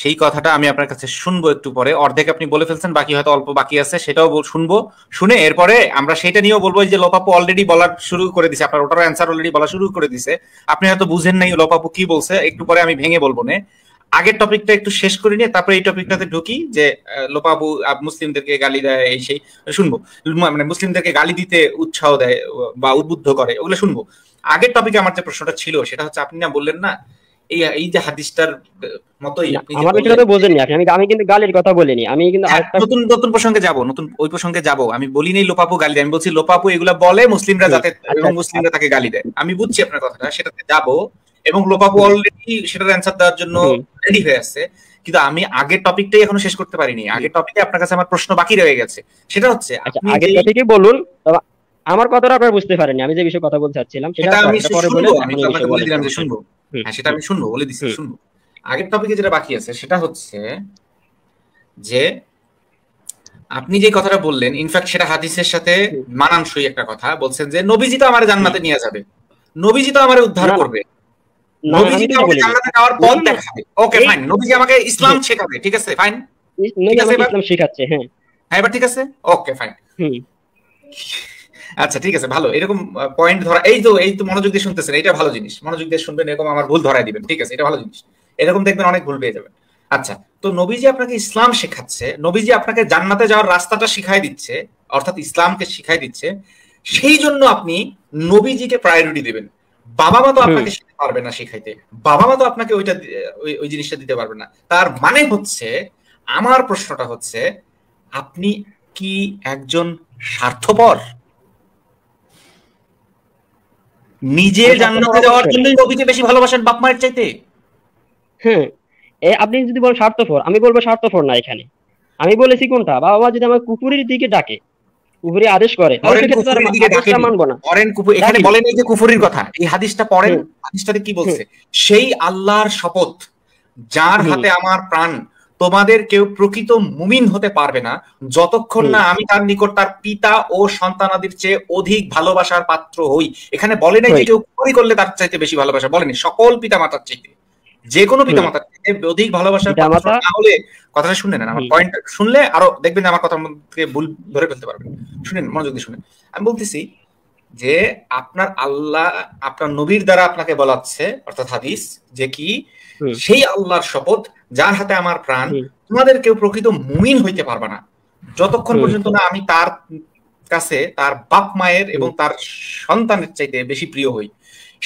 সেই কথাটা আমি আপনার কাছে শুনবো একটু পরে অর্ধেক আপনি বলে ফেলছেন বাকি হয়তো অল্প বাকি আছে সেটাও শুনবো শুনে এরপরে আমরা সেটা নিয়েও বলবো যে লোপাপু অলরেডি বলার শুরু করে দিছে আপনার ওটার অ্যান্সার অলরেডি বলা শুরু করে দিছে আপনি হয়তো বুঝেন নাই লোপাপু কি বলছে একটু পরে আমি ভেঙে বলবো না আগের টপিকটা একটু শেষ করে নিয়ে তারপরে এই টপিকটাতে ঢুকি যে লোপাবু মুসলিমদেরকে গালি দেয় এই সেই শুনবো মানে মুসলিমদেরকে গালি দিতে উৎসাহ দেয় বা উদ্বুদ্ধ করে ওগুলো শুনবো আগের টপিকে আমার যে প্রশ্নটা ছিল সেটা হচ্ছে আপনি না বললেন না এই এই যে হাদিসটার মতই কথা বলেননি আমি আমি কিন্তু গালির কথা বলিনি আমি কিন্তু হ্যাঁ, নতুন নতুন প্রসঙ্গে যাব নতুন ওই প্রসঙ্গে যাব আমি লোপাপু গালি আমি বলছি লোপাপু এগুলা বলে মুসলিমরা যাতে আচ্ছা, আচ্ছা। এবং মুসলিমরা তাকে গালি দেয় আমি বুঝছি আপনার কথাটা সেটাতে যাব এবং লোপাপু অলরেডি সেটার অ্যান্সার দেওয়ার জন্য রেডি হয়ে আছে কিন্তু আমি আগের টপিকটাই এখনো শেষ করতে পারিনি আগের টপিকে আপনার কাছে আমার প্রশ্ন বাকি রয়ে গেছে সেটা হচ্ছে আচ্ছা, আগের টপিকে বলুন আমার কথাটা আপনারা বুঝতে পারেননি আমি যে বিষয়ে কথা বলতে চাচ্ছিলাম সেটা আমি পরে বলে আমি বলে দিলাম যে শুনবো হ্যাঁ সেটা আমি শুনবো বলে দিছি শুনবো আগের টপিকে যেটা বাকি আছে সেটা হচ্ছে যে আপনি যে কথাটা বললেন ইনফ্যাক্ট সেটা হাদিসের সাথে মানানসই একটা কথা বলছেন যে নবীজি তো আমার জান্নাতে নিয়ে যাবে নবীজি তো আমারে উদ্ধার করবে নবীজি তো আমাকে জান্নাতে যাওয়ার পথ দেখাবে ওকে ফাইন নবীজি আমাকে ইসলাম শেখাবে ঠিক আছে ফাইন ঠিক আছে ইসলাম শেখাচ্ছে হ্যাঁ হ্যাঁ এবার ঠিক আছে ওকে ফাইন আচ্ছা ঠিক আছে ভালো এরকম পয়েন্ট ধরা এই তো এই তো মনোযোগ দিয়ে শুনতেছেন এটা ভালো জিনিস মনোযোগ দিয়ে শুনবেন এরকম আমার ভুল ধরাই দিবেন ঠিক আছে এটা ভালো জিনিস এরকম দেখবেন অনেক ভুল পেয়ে যাবেন আচ্ছা তো নবীজি আপনাকে ইসলাম শেখাচ্ছে নবীজি আপনাকে জান্নাতে যাওয়ার রাস্তাটা শিখাই দিচ্ছে অর্থাৎ ইসলামকে শিখাই দিচ্ছে সেই জন্য আপনি নবীজিকে প্রায়োরিটি দিবেন বাবা মা তো আপনাকে শিখতে পারবে না শিখাইতে বাবা মা তো আপনাকে ওইটা ওই জিনিসটা দিতে পারবে না তার মানে হচ্ছে আমার প্রশ্নটা হচ্ছে আপনি কি একজন স্বার্থপর নিজে জান্নাতে যাওয়ার জন্যই নবীকে বেশি ভালোবাসেন বাপ মায়ের চাইতে হ্যাঁ আপনি যদি বলেন স্বার্থপর আমি বলবো স্বার্থপর না এখানে আমি বলেছি কোনটা বাবা মা যদি আমার কুকুরের দিকে ডাকে কুফুরি আদেশ করে এখানে বলেন যে কুফুরির কথা এই হাদিসটা পড়েন হাদিসটাতে কি বলছে সেই আল্লাহর শপথ যার হাতে আমার প্রাণ তোমাদের কেউ প্রকৃত মুমিন হতে পারবে না যতক্ষণ না আমি তার নিকট তার পিতা ও সন্তানাদির চেয়ে অধিক ভালোবাসার পাত্র হই এখানে বলে নাই যে কেউ কুফরি করলে তার চাইতে বেশি ভালোবাসা বলেনি সকল পিতা মাতার চাইতে যে কোনো পিতা মাতার চাইতে অধিক ভালোবাসার পাত্র না হলে কথাটা শুনে নেন আমার পয়েন্ট শুনলে আরো দেখবেন আমার কথার মধ্যে ভুল ধরে ফেলতে পারবেন শুনেন মনোযোগ দিয়ে শুনেন আমি বলতেছি যে আপনার আল্লাহ আপনার নবীর দ্বারা আপনাকে বলাচ্ছে অর্থাৎ হাদিস যে কি সেই আল্লাহর শপথ যার হাতে আমার প্রাণ তোমাদের কেউ প্রকৃত মুমিন হইতে পারবে না যতক্ষণ পর্যন্ত না আমি তার কাছে তার বাপ মায়ের এবং তার সন্তানের চাইতে বেশি প্রিয় হই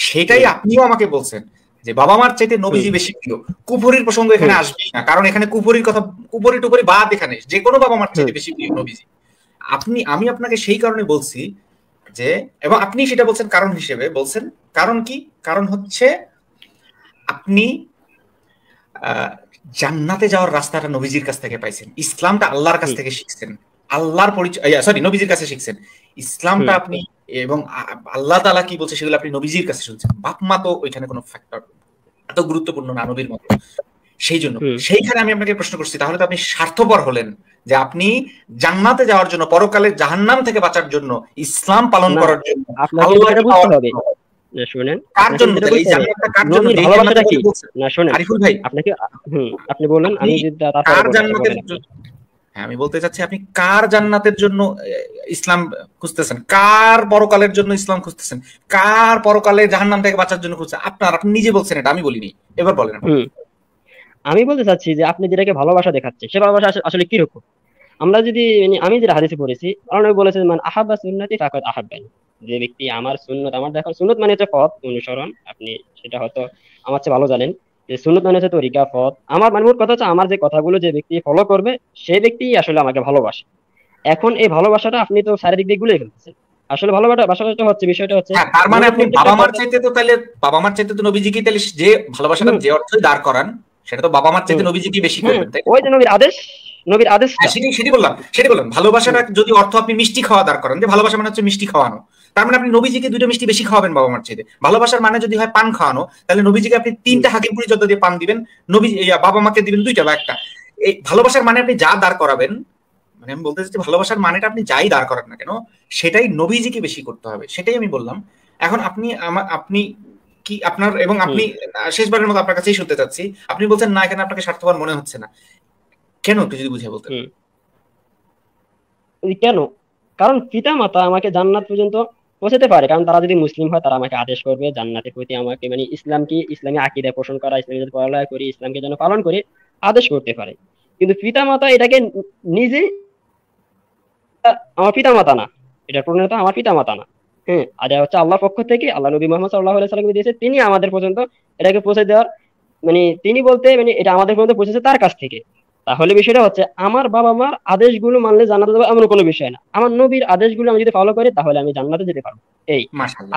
সেটাই আপনিও আমাকে বলছেন যে বাবা মার চাইতে নবীজি বেশি প্রিয় কুপুরির প্রসঙ্গ এখানে আসবেই না কারণ এখানে কুপুরির কথা কুপুরি টুপুরি বাদ এখানে যে কোনো বাবা মার চাইতে বেশি প্রিয় নবীজি আপনি আমি আপনাকে সেই কারণে বলছি যে এবং আপনি সেটা বলছেন কারণ হিসেবে বলছেন কারণ কি কারণ হচ্ছে আপনি জান্নাতে যাওয়ার রাস্তাটা নবীজির কাছ থেকে পাইছেন ইসলামটা আল্লাহর কাছ থেকে শিখছেন আল্লাহর পরিচয় সরি নবীজির কাছে শিখছেন ইসলামটা আপনি এবং আল্লাহ তালা কি বলছে সেগুলো আপনি নবীজির কাছে শুনছেন বাপ মা তো ওইখানে কোনো ফ্যাক্টর এত গুরুত্বপূর্ণ না নবীর মতো সেই জন্য সেইখানে আমি আপনাকে প্রশ্ন করছি তাহলে তো আপনি স্বার্থপর হলেন যে আপনি জান্নাতে যাওয়ার জন্য পরকালে জাহান্নাম থেকে বাঁচার জন্য ইসলাম পালন করার জন্য না শুনেন কার না শুনেন আরিফুল ভাই আপনাকে আপনি বলেন আমি কার জান্নাতের হ্যাঁ আমি বলতে চাচ্ছি আপনি কার জান্নাতের জন্য ইসলাম খুঁজতেছেন কার পরকালের জন্য ইসলাম খুঁজতেছেন কার পরকালে জাহান্নাম থেকে বাঁচার জন্য খুঁজছেন আপনার আপনি নিজে বলছেন এটা আমি বলিনি এবার বলেন আমি বলতে চাচ্ছি যে আপনি যেটাকে ভালোবাসা দেখাচ্ছে সে ভালোবাসা আসলে কি রকম আমরা যদি মানে আমি যেটা হাদিসে পড়েছি অনেক বলেছে মানে আহাবা সুন্নতি ফাকাত আহাব্বানি যে ব্যক্তি আমার সুন্নত আমার দেখো সুন্নত মানে হচ্ছে পথ অনুসরণ আপনি সেটা হয়তো আমার চেয়ে ভালো জানেন যে সুন্নত মানে হচ্ছে তরিকা পথ আমার মানে মোট কথা হচ্ছে আমার যে কথাগুলো যে ব্যক্তি ফলো করবে সেই ব্যক্তি আসলে আমাকে ভালোবাসে এখন এই ভালোবাসাটা আপনি তো শারীরিক দিক গুলোই ফেলতেছেন আসলে ভালোবাসা ভাষাটা হচ্ছে বিষয়টা হচ্ছে হ্যাঁ, তার মানে আপনি বাবা মার চাইতে তো তাহলে বাবা মার চাইতে তো নবীজিকে তাহলে যে ভালোবাসাটা যে অর্থই দাঁড় করান সেটা তো বাবা মার চাইতে নবীজিকে বেশি করবেন ওই যে নবীর আদেশ নবীর আদেশ হ্যাঁ, সেটি বললাম সেটি বললাম ভালোবাসার যদি অর্থ আপনি মিষ্টি খাওয়া দাঁড় করেন যে ভালোবাসা মানে হচ্ছে মিষ্টি খাওয়ানো তার মানে আপনি নবীজিকে দুটো মিষ্টি বেশি খাওয়াবেন বাবা মার চেয়ে ভালোবাসার মানে যদি হয় পান খাওয়ানো তাহলে নবীজিকে আপনি তিনটা হাকিম যত দিয়ে পান দিবেন নবী বাবা মাকে দিবেন দুইটা বা একটা এই ভালোবাসার মানে আপনি যা দাঁড় করাবেন মানে আমি বলতে চাচ্ছি ভালোবাসার মানেটা আপনি যাই দাঁড় করান না কেন সেটাই নবীজিকে বেশি করতে হবে সেটাই আমি বললাম এখন আপনি আমার আপনি কি আপনার এবং আপনি শেষবারের মতো আপনার কাছেই শুনতে চাচ্ছি আপনি বলছেন না এখানে আপনাকে স্বার্থবান মনে হচ্ছে না কেন একটু যদি বুঝিয়ে বলতেন কেন কারণ পিতা মাতা আমাকে জান্নাত পর্যন্ত পৌঁছাতে পারে কারণ তারা যদি মুসলিম হয় তারা আমাকে আদেশ করবে জান্নাতের প্রতি আমাকে মানে ইসলাম কি ইসলামী আকিদা পোষণ করা ইসলামী যদি পড়ালেখা করি ইসলামকে যেন পালন করি আদেশ করতে পারে কিন্তু পিতা মাতা এটাকে নিজে আমার পিতা মাতা না এটা প্রণেতা আমার পিতা মাতা না হ্যাঁ আর হচ্ছে আল্লাহ পক্ষ থেকে আল্লাহ নবী মোহাম্মদ সাল্লাহ সাল্লাম দিয়েছে তিনি আমাদের পর্যন্ত এটাকে পৌঁছে দেওয়ার মানে তিনি বলতে মানে এটা আমাদের পর্যন্ত পৌঁছেছে তার কাছ থেকে তাহলে বিষয়টা হচ্ছে আমার বাবা মার আদেশগুলো মানলে জানাতে যাবে এমন কোনো বিষয় না আমার নবীর আদেশগুলো আমি যদি ফলো করি তাহলে আমি জান্নাতে যেতে পারবো এই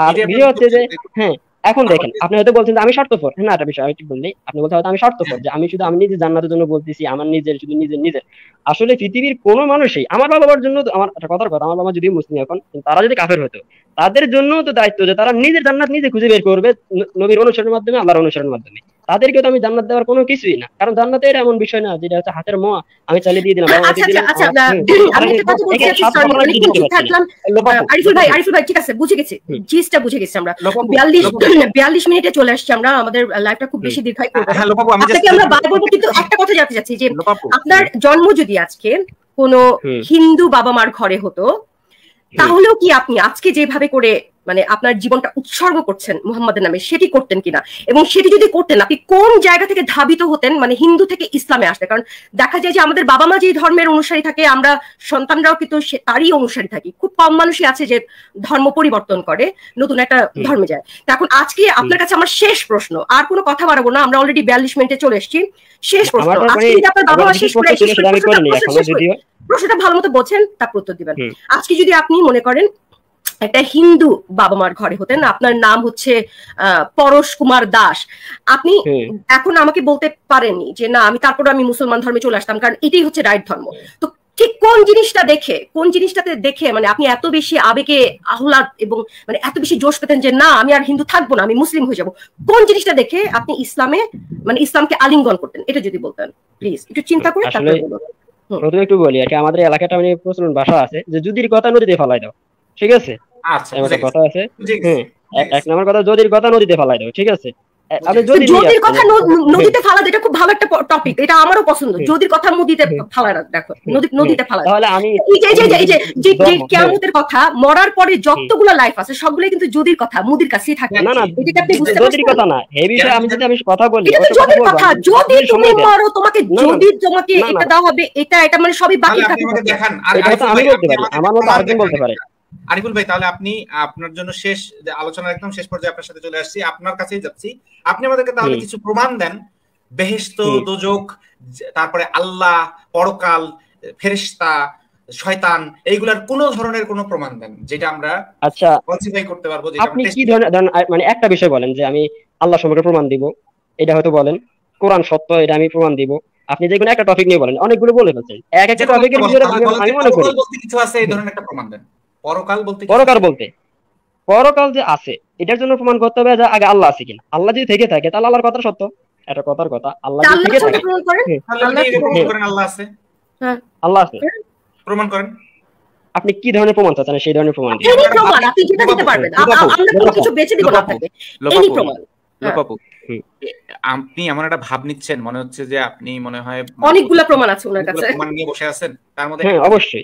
আর বিষয় হচ্ছে যে হ্যাঁ এখন দেখেন আপনি হয়তো বলছেন যে আমি স্বার্থপর হ্যাঁ একটা বিষয় আমি ঠিক বললি আপনি বলতে হয়তো আমি স্বার্থপর যে আমি শুধু আমি নিজে জান্নাতের জন্য বলতেছি আমার নিজের শুধু নিজের নিজের আসলে পৃথিবীর কোনো মানুষই আমার বাবা বাবার জন্য আমার একটা কথার কথা আমার বাবা যদি মুসলিম এখন তারা যদি কাফের হতো তাদের জন্য তো দায়িত্ব যে তারা নিজের জান্নাত নিজে খুঁজে বের করবে নবীর অনুসরণের মাধ্যমে আল্লাহর অনুসরণের মাধ্যমে তাদেরকে তো আমি জান্নাত দেওয়ার কোনো কিছুই না কারণ জান্নাতে এটা এমন বিষয় না যেটা হচ্ছে হাতের মোয়া আমি চালিয়ে দিয়ে দিলাম আচ্ছা আচ্ছা, আচ্ছা হ্যাঁ, আরিফুল ভাই আরিফুল ভাই ঠিক আছে বুঝে গেছি জিনিসটা বুঝে গেছি আমরা বিয়াল্লিশ বিয়াল্লিশ মিনিটে চলে আসছি আমরা আমাদের লাইফটা খুব বেশি দীর্ঘায় করবো হ্যাঁ, হ্যাঁ, আপনাকে আমরা বার বলবো কিন্তু একটা কথা জানতে চাচ্ছি যে আপনার জন্ম যদি আজকে কোনো হিন্দু বাবা মার ঘরে হতো তাহলেও কি আপনি আজকে যেভাবে করে মানে আপনার জীবনটা উৎসর্গ করছেন মুহাম্মাদের নামে সেটি করতেন কিনা এবং সেটি যদি করতেন আপনি কোন জায়গা থেকে ধাবিত হতেন মানে হিন্দু থেকে ইসলামে আসতে কারণ দেখা যায় যে আমাদের বাবা মা যেই ধর্মের অনুসারী থাকে আমরা সন্তানরাও কিন্তু তারই অনুসারী থাকি খুব কম মানুষই আছে যে ধর্ম পরিবর্তন করে নতুন একটা ধর্মে যায় এখন আজকে আপনার কাছে আমার শেষ প্রশ্ন আর কোনো কথা বাড়াবো না আমরা অলরেডি বিয়াল্লিশ মিনিটে চলে এসেছি শেষ প্রশ্ন মানে আজকে যদি আপনার বাবা মা শেষ করে প্রশ্নটা ভালো মতো বোঝেন তারপর উত্তর দিবেন আজকে যদি আপনি মনে করেন একটা হিন্দু বাবা মার ঘরে হতেন আপনার নাম হচ্ছে পরশ কুমার দাস আপনি এখন আমাকে বলতে পারেননি যে না আমি তারপর আমি মুসলমান ধর্মে চলে আসতাম কারণ এটাই হচ্ছে রাইট ধর্ম তো ঠিক কোন জিনিসটা দেখে কোন জিনিসটাতে দেখে মানে আপনি এত বেশি আবেগে আহ্লাদ এবং মানে এত বেশি জোশ পেতেন যে না আমি আর হিন্দু থাকবো না আমি মুসলিম হয়ে যাব কোন জিনিসটা দেখে আপনি ইসলামে মানে ইসলামকে আলিঙ্গন করতেন এটা যদি বলতেন প্লিজ একটু চিন্তা করে তারপরে বলুন প্রথমে একটু বলি আর কি আমাদের এলাকাটা মানে প্রচলন ভাষা আছে যে যদির কথা নদীতে ফলাই দাও ঠিক আছে আচ্ছা, কথা আছে এক নম্বর কথা যদির কথা নদীতে দাও ঠিক আছে কথা নদীতে এটা খুব ভালো একটা টপিক এটা আমারও পছন্দ কথা নদীতে দেখো নদীতে তাহলে আমি এই যে যে যে কিয়ামতের কথা মরার পরে যতগুলো লাইফ আছে সবগুলোই কিন্তু যদির কথা মুদির কাছেই থাকে না না এটা আপনি বুঝতে কথা না এই বিষয়ে আমি যদি আমি কথা বলি এটা কথা যদি তুমি মরো তোমাকে যদি তোমাকে এটা দেওয়া হবে এটা এটা মানে সবই বাকি থাকে আমি বলতে পারি আমার মতো বলতে পারে আরিফুল ভাই তাহলে আপনি আপনার জন্য শেষ আলোচনা একদম শেষ পর্যায়ে আপনার সাথে চলে আসছি আপনার কাছেই যাচ্ছি আপনি আমাদেরকে তাহলে কিছু প্রমাণ দেন বেহেস্ত দোজক তারপরে আল্লাহ পরকাল ফেরেশতা শয়তান এইগুলার কোন ধরনের কোন প্রমাণ দেন যেটা আমরা আচ্ছা করতে পারবো আপনি কি ধরনের মানে একটা বিষয় বলেন যে আমি আল্লাহ সম্পর্কে প্রমাণ দিব এটা হয়তো বলেন কোরআন সত্য এটা আমি প্রমাণ দিব আপনি যে কোনো একটা টপিক নিয়ে বলেন অনেকগুলো বলে ফেলছেন এক একটা টপিকের ভিতরে আমি মনে করি কিছু আছে এই ধরনের একটা প্রমাণ দেন পরকাল বলতে পরকাল বলতে পরকাল যে আছে এটার জন্য প্রমাণ করতে হবে যে আগে আল্লাহ আছে কিনা আল্লাহ যদি থেকে থাকে তাহলে আল্লাহর কথা সত্য এটা কথার কথা আল্লাহ যদি থেকে থাকে হ্যাঁ। আল্লাহ আছে হ্যাঁ। আল্লাহ আছে হ্যাঁ। প্রমাণ করেন আপনি কি ধরনের প্রমাণ চাচ্ছেন সেই ধরনের প্রমাণ প্রমাণ আপনি যেটা দিতে পারবেন আমরা কিছু বেঁচে দিব আপনাকে এনি প্রমাণ লোপাপু আপনি এমন একটা ভাব নিচ্ছেন মনে হচ্ছে যে আপনি মনে হয় অনেকগুলো প্রমাণ আছে ওনার কাছে প্রমাণ নিয়ে বসে আছেন তার মধ্যে অবশ্যই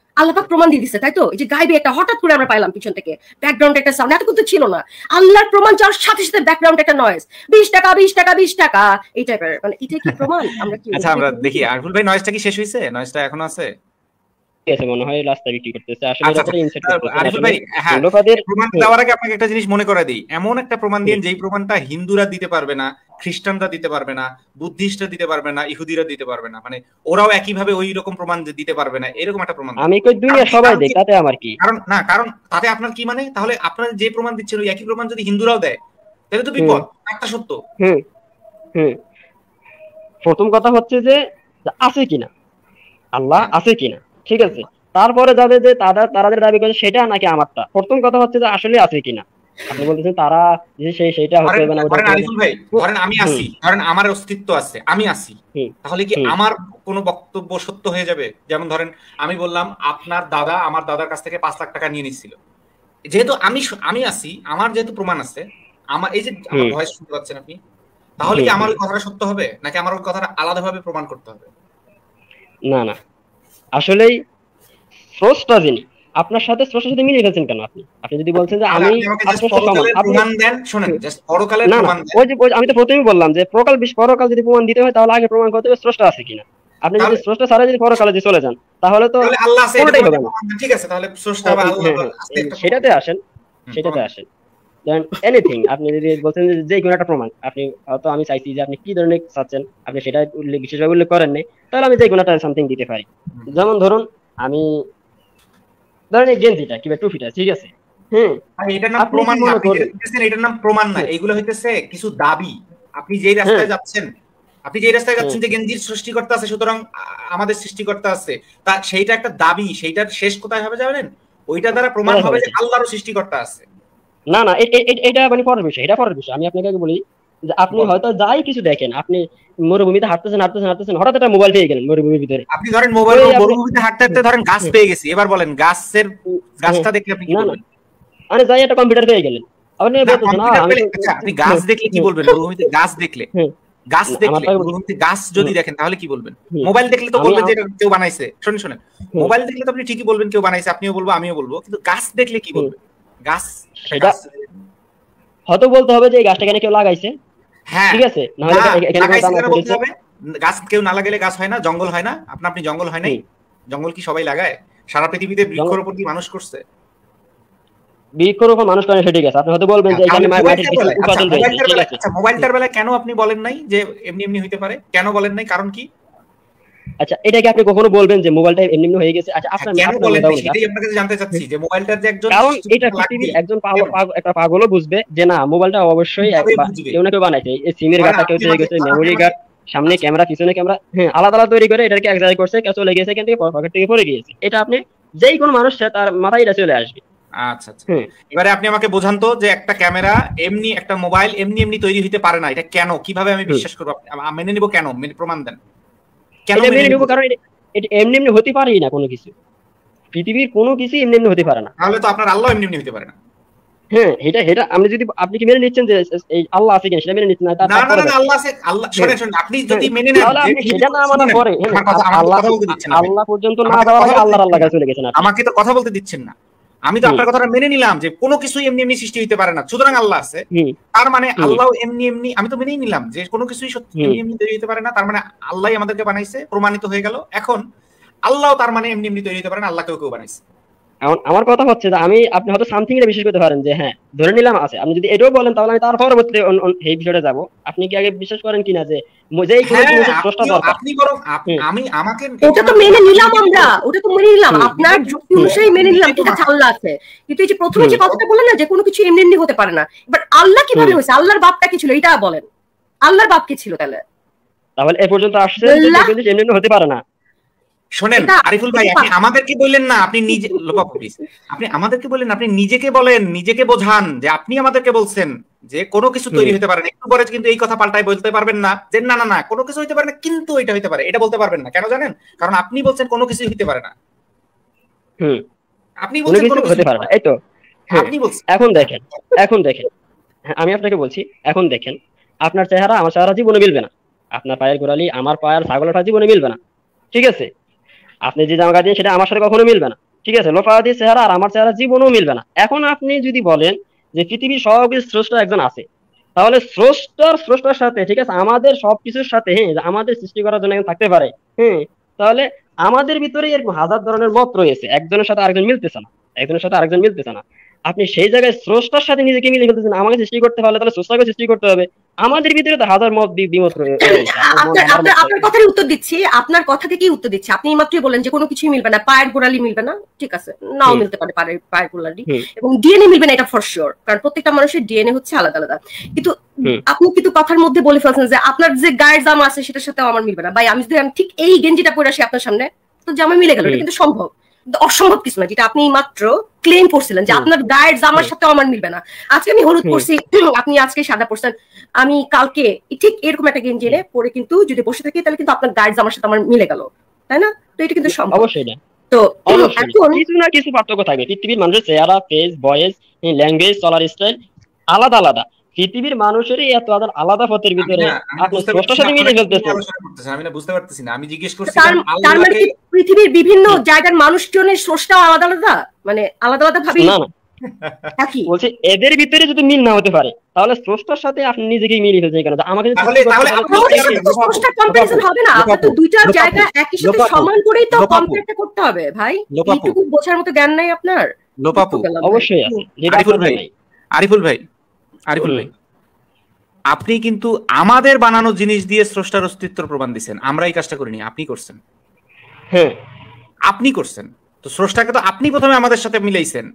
আল্লাহ প্রমাণ দিয়ে দিচ্ছে তাই তো এই যে গাইবে একটা হঠাৎ করে আমরা পাইলাম পিছন থেকে ব্যাকগ্রাউন্ড একটা সাউন্ড এত কিন্তু ছিল না আল্লাহর প্রমাণ চার সাথে সাথে ব্যাকগ্রাউন্ড একটা নয়েজ বিশ টাকা বিশ টাকা বিশ টাকা এই টাইপের মানে এটা কি প্রমাণ আমরা কি আচ্ছা আমরা দেখি আরফুল ভাই নয়েজটা কি শেষ হইছে নয়েজটা এখন আছে আচ্ছা, আচ্ছা, হ্যাঁ, প্রমাণ দেওয়ার আগে আপনাকে একটা জিনিস মনে করা দিই এমন একটা প্রমাণ দিন যেই প্রমাণটা হিন্দুরা দিতে পারবে না খ্রিস্টানরা দিতে পারবে না বুদ্ধিস্টরা দিতে পারবে না ইহুদিরা দিতে পারবে না মানে ওরাও একইভাবে ওই রকম প্রমাণ দিতে পারবে না এরকম একটা প্রমাণ আমি কই দুনিয়া সবাই দেয় তাতে আমার কি কারণ না কারণ তাতে আপনার কি মানে তাহলে আপনারা যে প্রমাণ দিচ্ছেন ওই একই প্রমাণ যদি হিন্দুরাও দেয় তাহলে তো বিপদ একটা সত্য হুম হুম প্রথম কথা হচ্ছে যে আছে কিনা আল্লাহ হ্যাঁ। আছে কিনা ঠিক আছে তারপরে যাদের যে তারা তারাদের দাবি করে সেটা নাকি আমারটা প্রথম কথা হচ্ছে যে আসলে আছে কিনা আমি বলতেছি তারা সেই সেটা হতে হবে না ধরেন আরিফুল মানে ভাই ধরেন আমি আসি ধরেন আমার অস্তিত্ব আছে আমি আসি তাহলে কি আমার কোনো বক্তব্য সত্য হয়ে যাবে যেমন ধরেন আমি বললাম আপনার দাদা আমার দাদার কাছ থেকে পাঁচ লাখ টাকা নিয়ে নিচ্ছিল যেহেতু আমি আমি আসি আমার যেহেতু প্রমাণ আছে আমার এই যে আমার ভয়েস শুনতে পাচ্ছেন আপনি তাহলে কি আমার ওই কথাটা সত্য হবে নাকি আমার ওই কথাটা আলাদাভাবে প্রমাণ করতে হবে না না আসলেই স্রষ্টা যিনি আপনার সাথে স্রষ্টার সাথে মিলে গেছেন কেন আপনি আপনি যদি বলছেন যে আমি না ওই যে আমি তো প্রথমেই বললাম যে প্রকাল বিশ পরকাল যদি প্রমাণ দিতে হয় তাহলে আগে প্রমাণ করতে হবে স্রষ্টা আছে কিনা আপনি যদি স্রষ্টা ছাড়া যদি পরকালে যদি চলে যান তাহলে তো ঠিক আছে তাহলে স্রষ্টা বা আল্লাহ হ্যাঁ, হ্যাঁ, সেটাতে আসেন সেটাতে আসেন দেন এনিথিং আপনি যদি বলছেন যে কোনো একটা প্রমাণ আপনি হয়তো আমি চাইছি যে আপনি কি ধরনের চাচ্ছেন আপনি সেটা উল্লেখ বিশেষভাবে উল্লেখ করেন নাই তাহলে আমি যে কোনো একটা সামথিং দিতে পারি যেমন ধরুন আমি ধরেন এই গেঞ্জিটা কিবা টুপিটা ঠিক আছে হ্যাঁ। হ্যাঁ। হ্যাঁ। সুতরাং আমাদের সৃষ্টিকর্তা আছে তা সেইটা একটা দাবি সেইটার শেষ কোথায় দ্বারা প্রমাণ হবে যে সৃষ্টিকর্তা আছে না না এটা মানে পরের বিষয় এটা পরের বিষয় আমি আপনাকে বলি আপনি হয়তো যাই কিছু দেখেন আপনি মরুভূমিতে হাঁটতেছেন হাঁটতেছেন হাঁটতেছেন হঠাৎ একটা মোবাইল পেয়ে গেলেন মরুভূমির ভিতরে আপনি ধরেন মোবাইল মরুভূমিতে হাঁটতে হাঁটতে ধরেন গাছ হ্যাঁ। পেয়ে গেছি এবার বলেন গাছের হ্যাঁ। গাছটা দেখলে আপনি কি বলবেন আরে যাই একটা কম্পিউটার পেয়ে গেলেন আপনি বলতেছেন না আচ্ছা, আপনি গাছ হ্যাঁ। দেখলে কি বলবেন মরুভূমিতে গাছ দেখলে গাছ দেখলে মরুভূমিতে গাছ যদি দেখেন তাহলে কি বলবেন মোবাইল দেখলে তো বলবেন যে কেউ বানাইছে শুনুন শুনুন মোবাইল দেখলে তো আপনি ঠিকই বলবেন কেউ বানাইছে আপনিও বলবো আমিও বলবো কিন্তু গাছ দেখলে কি বলবেন গাছ সেটা হয়তো বলতে হবে যে এই গাছটা কেন কেউ লাগাইছে হ্যাঁ। জঙ্গল হয় না আপনি জঙ্গল হয় নাই জঙ্গল কি সবাই লাগায় সারা পৃথিবীতে বৃক্ষরোপণ কি মানুষ করছে বৃক্ষরোপণ মানুষ করে সেটা ঠিক আছে আপনি হয়তো বলবেন যে আচ্ছা, এখানে মাটির মোবাইলটার বেলা কেন আপনি বলেন নাই যে এমনি এমনি হইতে পারে কেন বলেন নাই কারণ কি আচ্ছা এটা কি আপনি কখনো বলবেন যে মোবাইলটা এমনি এমনি হয়ে গেছে আচ্ছা হ্যাঁ, আপনি কেন বলেন সেটাই আমরা জানতে চাচ্ছি যে মোবাইলটার যে একজন কারণ এটা পৃথিবীর একজন পাগল একটা পাগলও বুঝবে যে না মোবাইলটা অবশ্যই কেউ না কেউ বানাইছে এই সিমের গাটা কেউ চলে গেছে মেমোরি গাট সামনে ক্যামেরা পিছনে ক্যামেরা হ্যাঁ আলাদা আলাদা তৈরি করে এটাকে এক জায়গায় করছে চলে গেছে কেন থেকে পকেট থেকে পড়ে গিয়েছে এটা আপনি যেই কোনো মানুষ তার মাথায় এটা চলে আসবে আচ্ছা আচ্ছা এবারে আপনি আমাকে বোঝান তো যে একটা ক্যামেরা এমনি একটা মোবাইল এমনি এমনি তৈরি হতে পারে না এটা কেন কিভাবে আমি বিশ্বাস করবো মেনে নিব কেন প্রমাণ দেন মেনে কারণ এটা এমনি এমনি হতে পারেই না কোনো কিছু পৃথিবীর কোনো কিছু এমনি এমনি হতে পারে না তাহলে তো আপনার আল্লাহ এমনি এমনি হতে পারে না হ্যাঁ এটা এটা আপনি যদি আপনি কি মেনে নিচ্ছেন যে এই আল্লাহ আছে কিনা সেটা মেনে নিচ্ছেন না না না আল্লাহ আছে আল্লাহ হ্যাঁ। আপনি যদি হ্যাঁ। মেনে নেন তাহলে হ্যাঁ, না মানা পরে আল্লাহ আল্লাহ পর্যন্ত না যাওয়ার আগে আল্লাহর আল্লাহ কাছে চলে গেছেন আমাকে তো কথা বলতে দিচ্ছেন না আমি তো আপনার কথাটা মেনে নিলাম যে কোনো কিছু এমনি এমনি সৃষ্টি হইতে পারে না সুতরাং আল্লাহ আছে তার মানে আল্লাহ এমনি এমনি আমি তো মেনেই নিলাম যে কোনো কিছুই সত্যি এমনি এমনি তৈরি হতে পারে না তার মানে আল্লাহ আমাদেরকে বানাইছে প্রমাণিত হয়ে গেল এখন আল্লাহ তার মানে এমনি এমনি তৈরি হতে পারে না আল্লাহ কেউ কেউ বানাইছে আমার কথা হচ্ছে যে আমি আপনি হয়তো সামথিং এটা বিশ্বাস করতে পারেন যে হ্যাঁ ধরে নিলাম আছে আপনি যদি এটাও বলেন তাহলে আমি তার পরবর্তী এই বিষয়টা যাব আপনি কি আগে বিশ্বাস করেন কিনা যে যেই হ্যাঁ, আপনি বরং আমি আমাকে ওটা তো মেনে নিলাম আমরা ওটা তো মেনে নিলাম আপনার যুক্তি অনুযায়ী মেনে নিলাম আল্লাহ আছে কিন্তু এই যে প্রথমে যে কথাটা না যে কোনো কিছু এমনি এমনি হতে পারে না বাট আল্লাহ কিভাবে হয়েছে আল্লাহর বাপটা কি ছিল এটা বলেন আল্লাহর বাপ কি ছিল তাহলে তাহলে এ পর্যন্ত আসছে এমনি হতে পারে না শোনেন আরিফুল ভাই আপনি আমাদেরকে বললেন না আপনি নিজে লোপা প্লিজ আপনি আমাদেরকে বললেন আপনি নিজেকে বলেন নিজেকে বোঝান যে আপনি আমাদেরকে বলছেন যে কোনো কিছু তৈরি হতে পারে না একটু পরে কিন্তু এই কথা পাল্টাই বলতে পারবেন না যে না না না কোনো কিছু হইতে পারে না কিন্তু এটা হইতে পারে এটা বলতে পারবেন না কেন জানেন কারণ আপনি বলছেন কোনো কিছু হইতে পারে না আপনি বলছেন কোনো কিছু হতে পারে না এই তো আপনি বলছেন এখন দেখেন এখন দেখেন হ্যাঁ, আমি আপনাকে বলছি এখন দেখেন আপনার চেহারা আমার চেহারা জীবনে মিলবে না আপনার পায়ের গোড়ালি আমার পায়ের ছাগলটা জীবনে মিলবে না ঠিক আছে আপনি যে জামা কাটেন সেটা আমার সাথে কখনো মিলবে না ঠিক আছে লোপাদির চেহারা আর আমার চেহারা জীবনও মিলবে না এখন আপনি যদি বলেন যে পৃথিবীর সব স্রষ্টা একজন আছে তাহলে স্রষ্টার স্রষ্টার সাথে ঠিক আছে আমাদের সবকিছুর সাথে হ্যাঁ আমাদের সৃষ্টি করার জন্য থাকতে পারে হ্যাঁ তাহলে আমাদের ভিতরে এরকম হাজার ধরনের মত রয়েছে একজনের সাথে আরেকজন মিলতেছে না একজনের সাথে আরেকজন মিলতেছে না আপনি সেই জায়গায় স্রষ্টার সাথে নিজেকে মিলে ফেলতেছেন আমাকে সৃষ্টি করতে পারলে তাহলে স্রষ্টাকে সৃষ্টি করতে হবে আমাদের ভিতরে তো হাজার মত বিমত আচ্ছা, আপনার কথার উত্তর দিচ্ছি আপনার কথা থেকেই উত্তর দিচ্ছি আপনি এইমাত্রই বলেন যে কোনো কিছুই মিলবে না পায়ের গোড়ালি মিলবে না ঠিক আছে নাও মিলতে পারে পায়ের পায়ের গোড়ালি এবং ডিএনএ মিলবে না এটা ফর শিওর কারণ প্রত্যেকটা মানুষের ডিএনএ হচ্ছে আলাদা আলাদা কিন্তু আপনি কিন্তু কথার মধ্যে বলে ফেলছেন যে আপনার যে গায়ের জামা আছে সেটার সাথে আমার মিলবে না ভাই আমি যদি ঠিক এই গেঞ্জিটা পরে আসি আপনার সামনে তো জামা মিলে গেল এটা কিন্তু সম্ভব অসম্ভব কিছু না যেটা আপনি মাত্র ক্লেম করছিলেন যে আপনার গায়ের জামার সাথে আমার মিলবে না আজকে আমি হলুদ পরছি আপনি আজকে সাদা পরছেন আমি কালকে ঠিক এরকম একটা গেঞ্জি এনে পরে কিন্তু যদি বসে থাকি তাহলে কিন্তু আপনার গায়ের জামার সাথে আমার মিলে গেল তাই না তো এটা কিন্তু সম্ভব অবশ্যই না তো এখন কিছু না কিছু পার্থক্য থাকবে পৃথিবীর মানুষের চেহারা ফেস ভয়েস ল্যাঙ্গুয়েজ চলার স্টাইল আলাদা আলাদা পৃথিবীর মানুষেরই এত আলাদা পথের ভিতরে আমি জিজ্ঞেস করছি মানে পৃথিবীর বিভিন্ন জায়গার মানুষজনের স্রষ্টা আলাদা আলাদা মানে আলাদা আলাদা ভাবে না এদের ভিতরে যদি মিল না হতে পারে তাহলে স্রষ্টার সাথে আপনি নিজেকে মিলিয়ে ফেলছেন কেন আমাকে কম্পারিজন হবে না তো দুইটা জায়গা একই সাথে সমান করেই তো কম্পেয়ারটা করতে হবে ভাই বোঝার মতো জ্ঞান নাই আপনার লোপাপু অবশ্যই আছে আরিফুল ভাই হ্যাঁ। আরিফুল ভাই আরিফুল ভাই আপনি কিন্তু আমাদের বানানো জিনিস দিয়ে স্রষ্টার অস্তিত্ব প্রমাণ দিচ্ছেন আমরা এই কাজটা করিনি আপনি করছেন হ্যাঁ আপনি করছেন তো স্রষ্টাকে তো আপনি প্রথমে আমাদের সাথে মিলাইছেন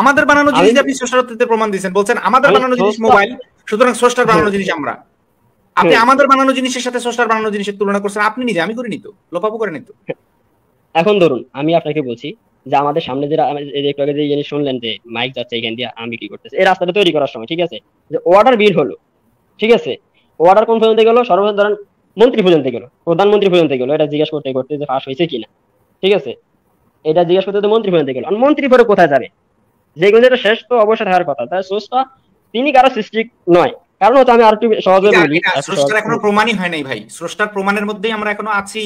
আমাদের বানানো জিনিস আপনি স্রষ্টার অস্তিত্ব প্রমাণ দিচ্ছেন বলছেন আমাদের বানানো জিনিস মোবাইল সুতরাং স্রষ্টার হ্যাঁ। বানানো জিনিস আমরা আপনি হ্যাঁ। আমাদের বানানো জিনিসের সাথে স্রষ্টার বানানো জিনিসের তুলনা করছেন আপনি নিজে আমি করিনি তো লোপাপু করেনি তো হ্যাঁ। এখন ধরুন আমি আপনাকে বলছি যে আমাদের সামনে যে মানে একটু যে জিনিস শুনলেন যে মাইক যাচ্ছে এখান দিয়ে আমি কি করতেছি এই রাস্তাটা তৈরি করার সময় ঠিক আছে যে অর্ডার বিল হলো ঠিক আছে অর্ডার কোন পর্যন্ত গেলো সর্বসাধারণ মন্ত্রী পর্যন্ত গেলো প্রধানমন্ত্রী পর্যন্ত গেলো এটা জিজ্ঞেস করতে করতে যে ফাঁস হয়েছে কিনা ঠিক আছে এটা জিজ্ঞেস করতে মন্ত্রী পর্যন্ত গেলো মন্ত্রী পরে কোথায় যাবে যে যেটা শেষ তো অবসর হওয়ার কথা তাই সোর্সটা তিনি কারো সৃষ্টি নয় কারণ হচ্ছে আমি আর একটু সহজে বলি স্রষ্টার এখনো প্রমাণই হয় নাই ভাই স্রষ্টার প্রমাণের মধ্যেই আমরা এখনো আছি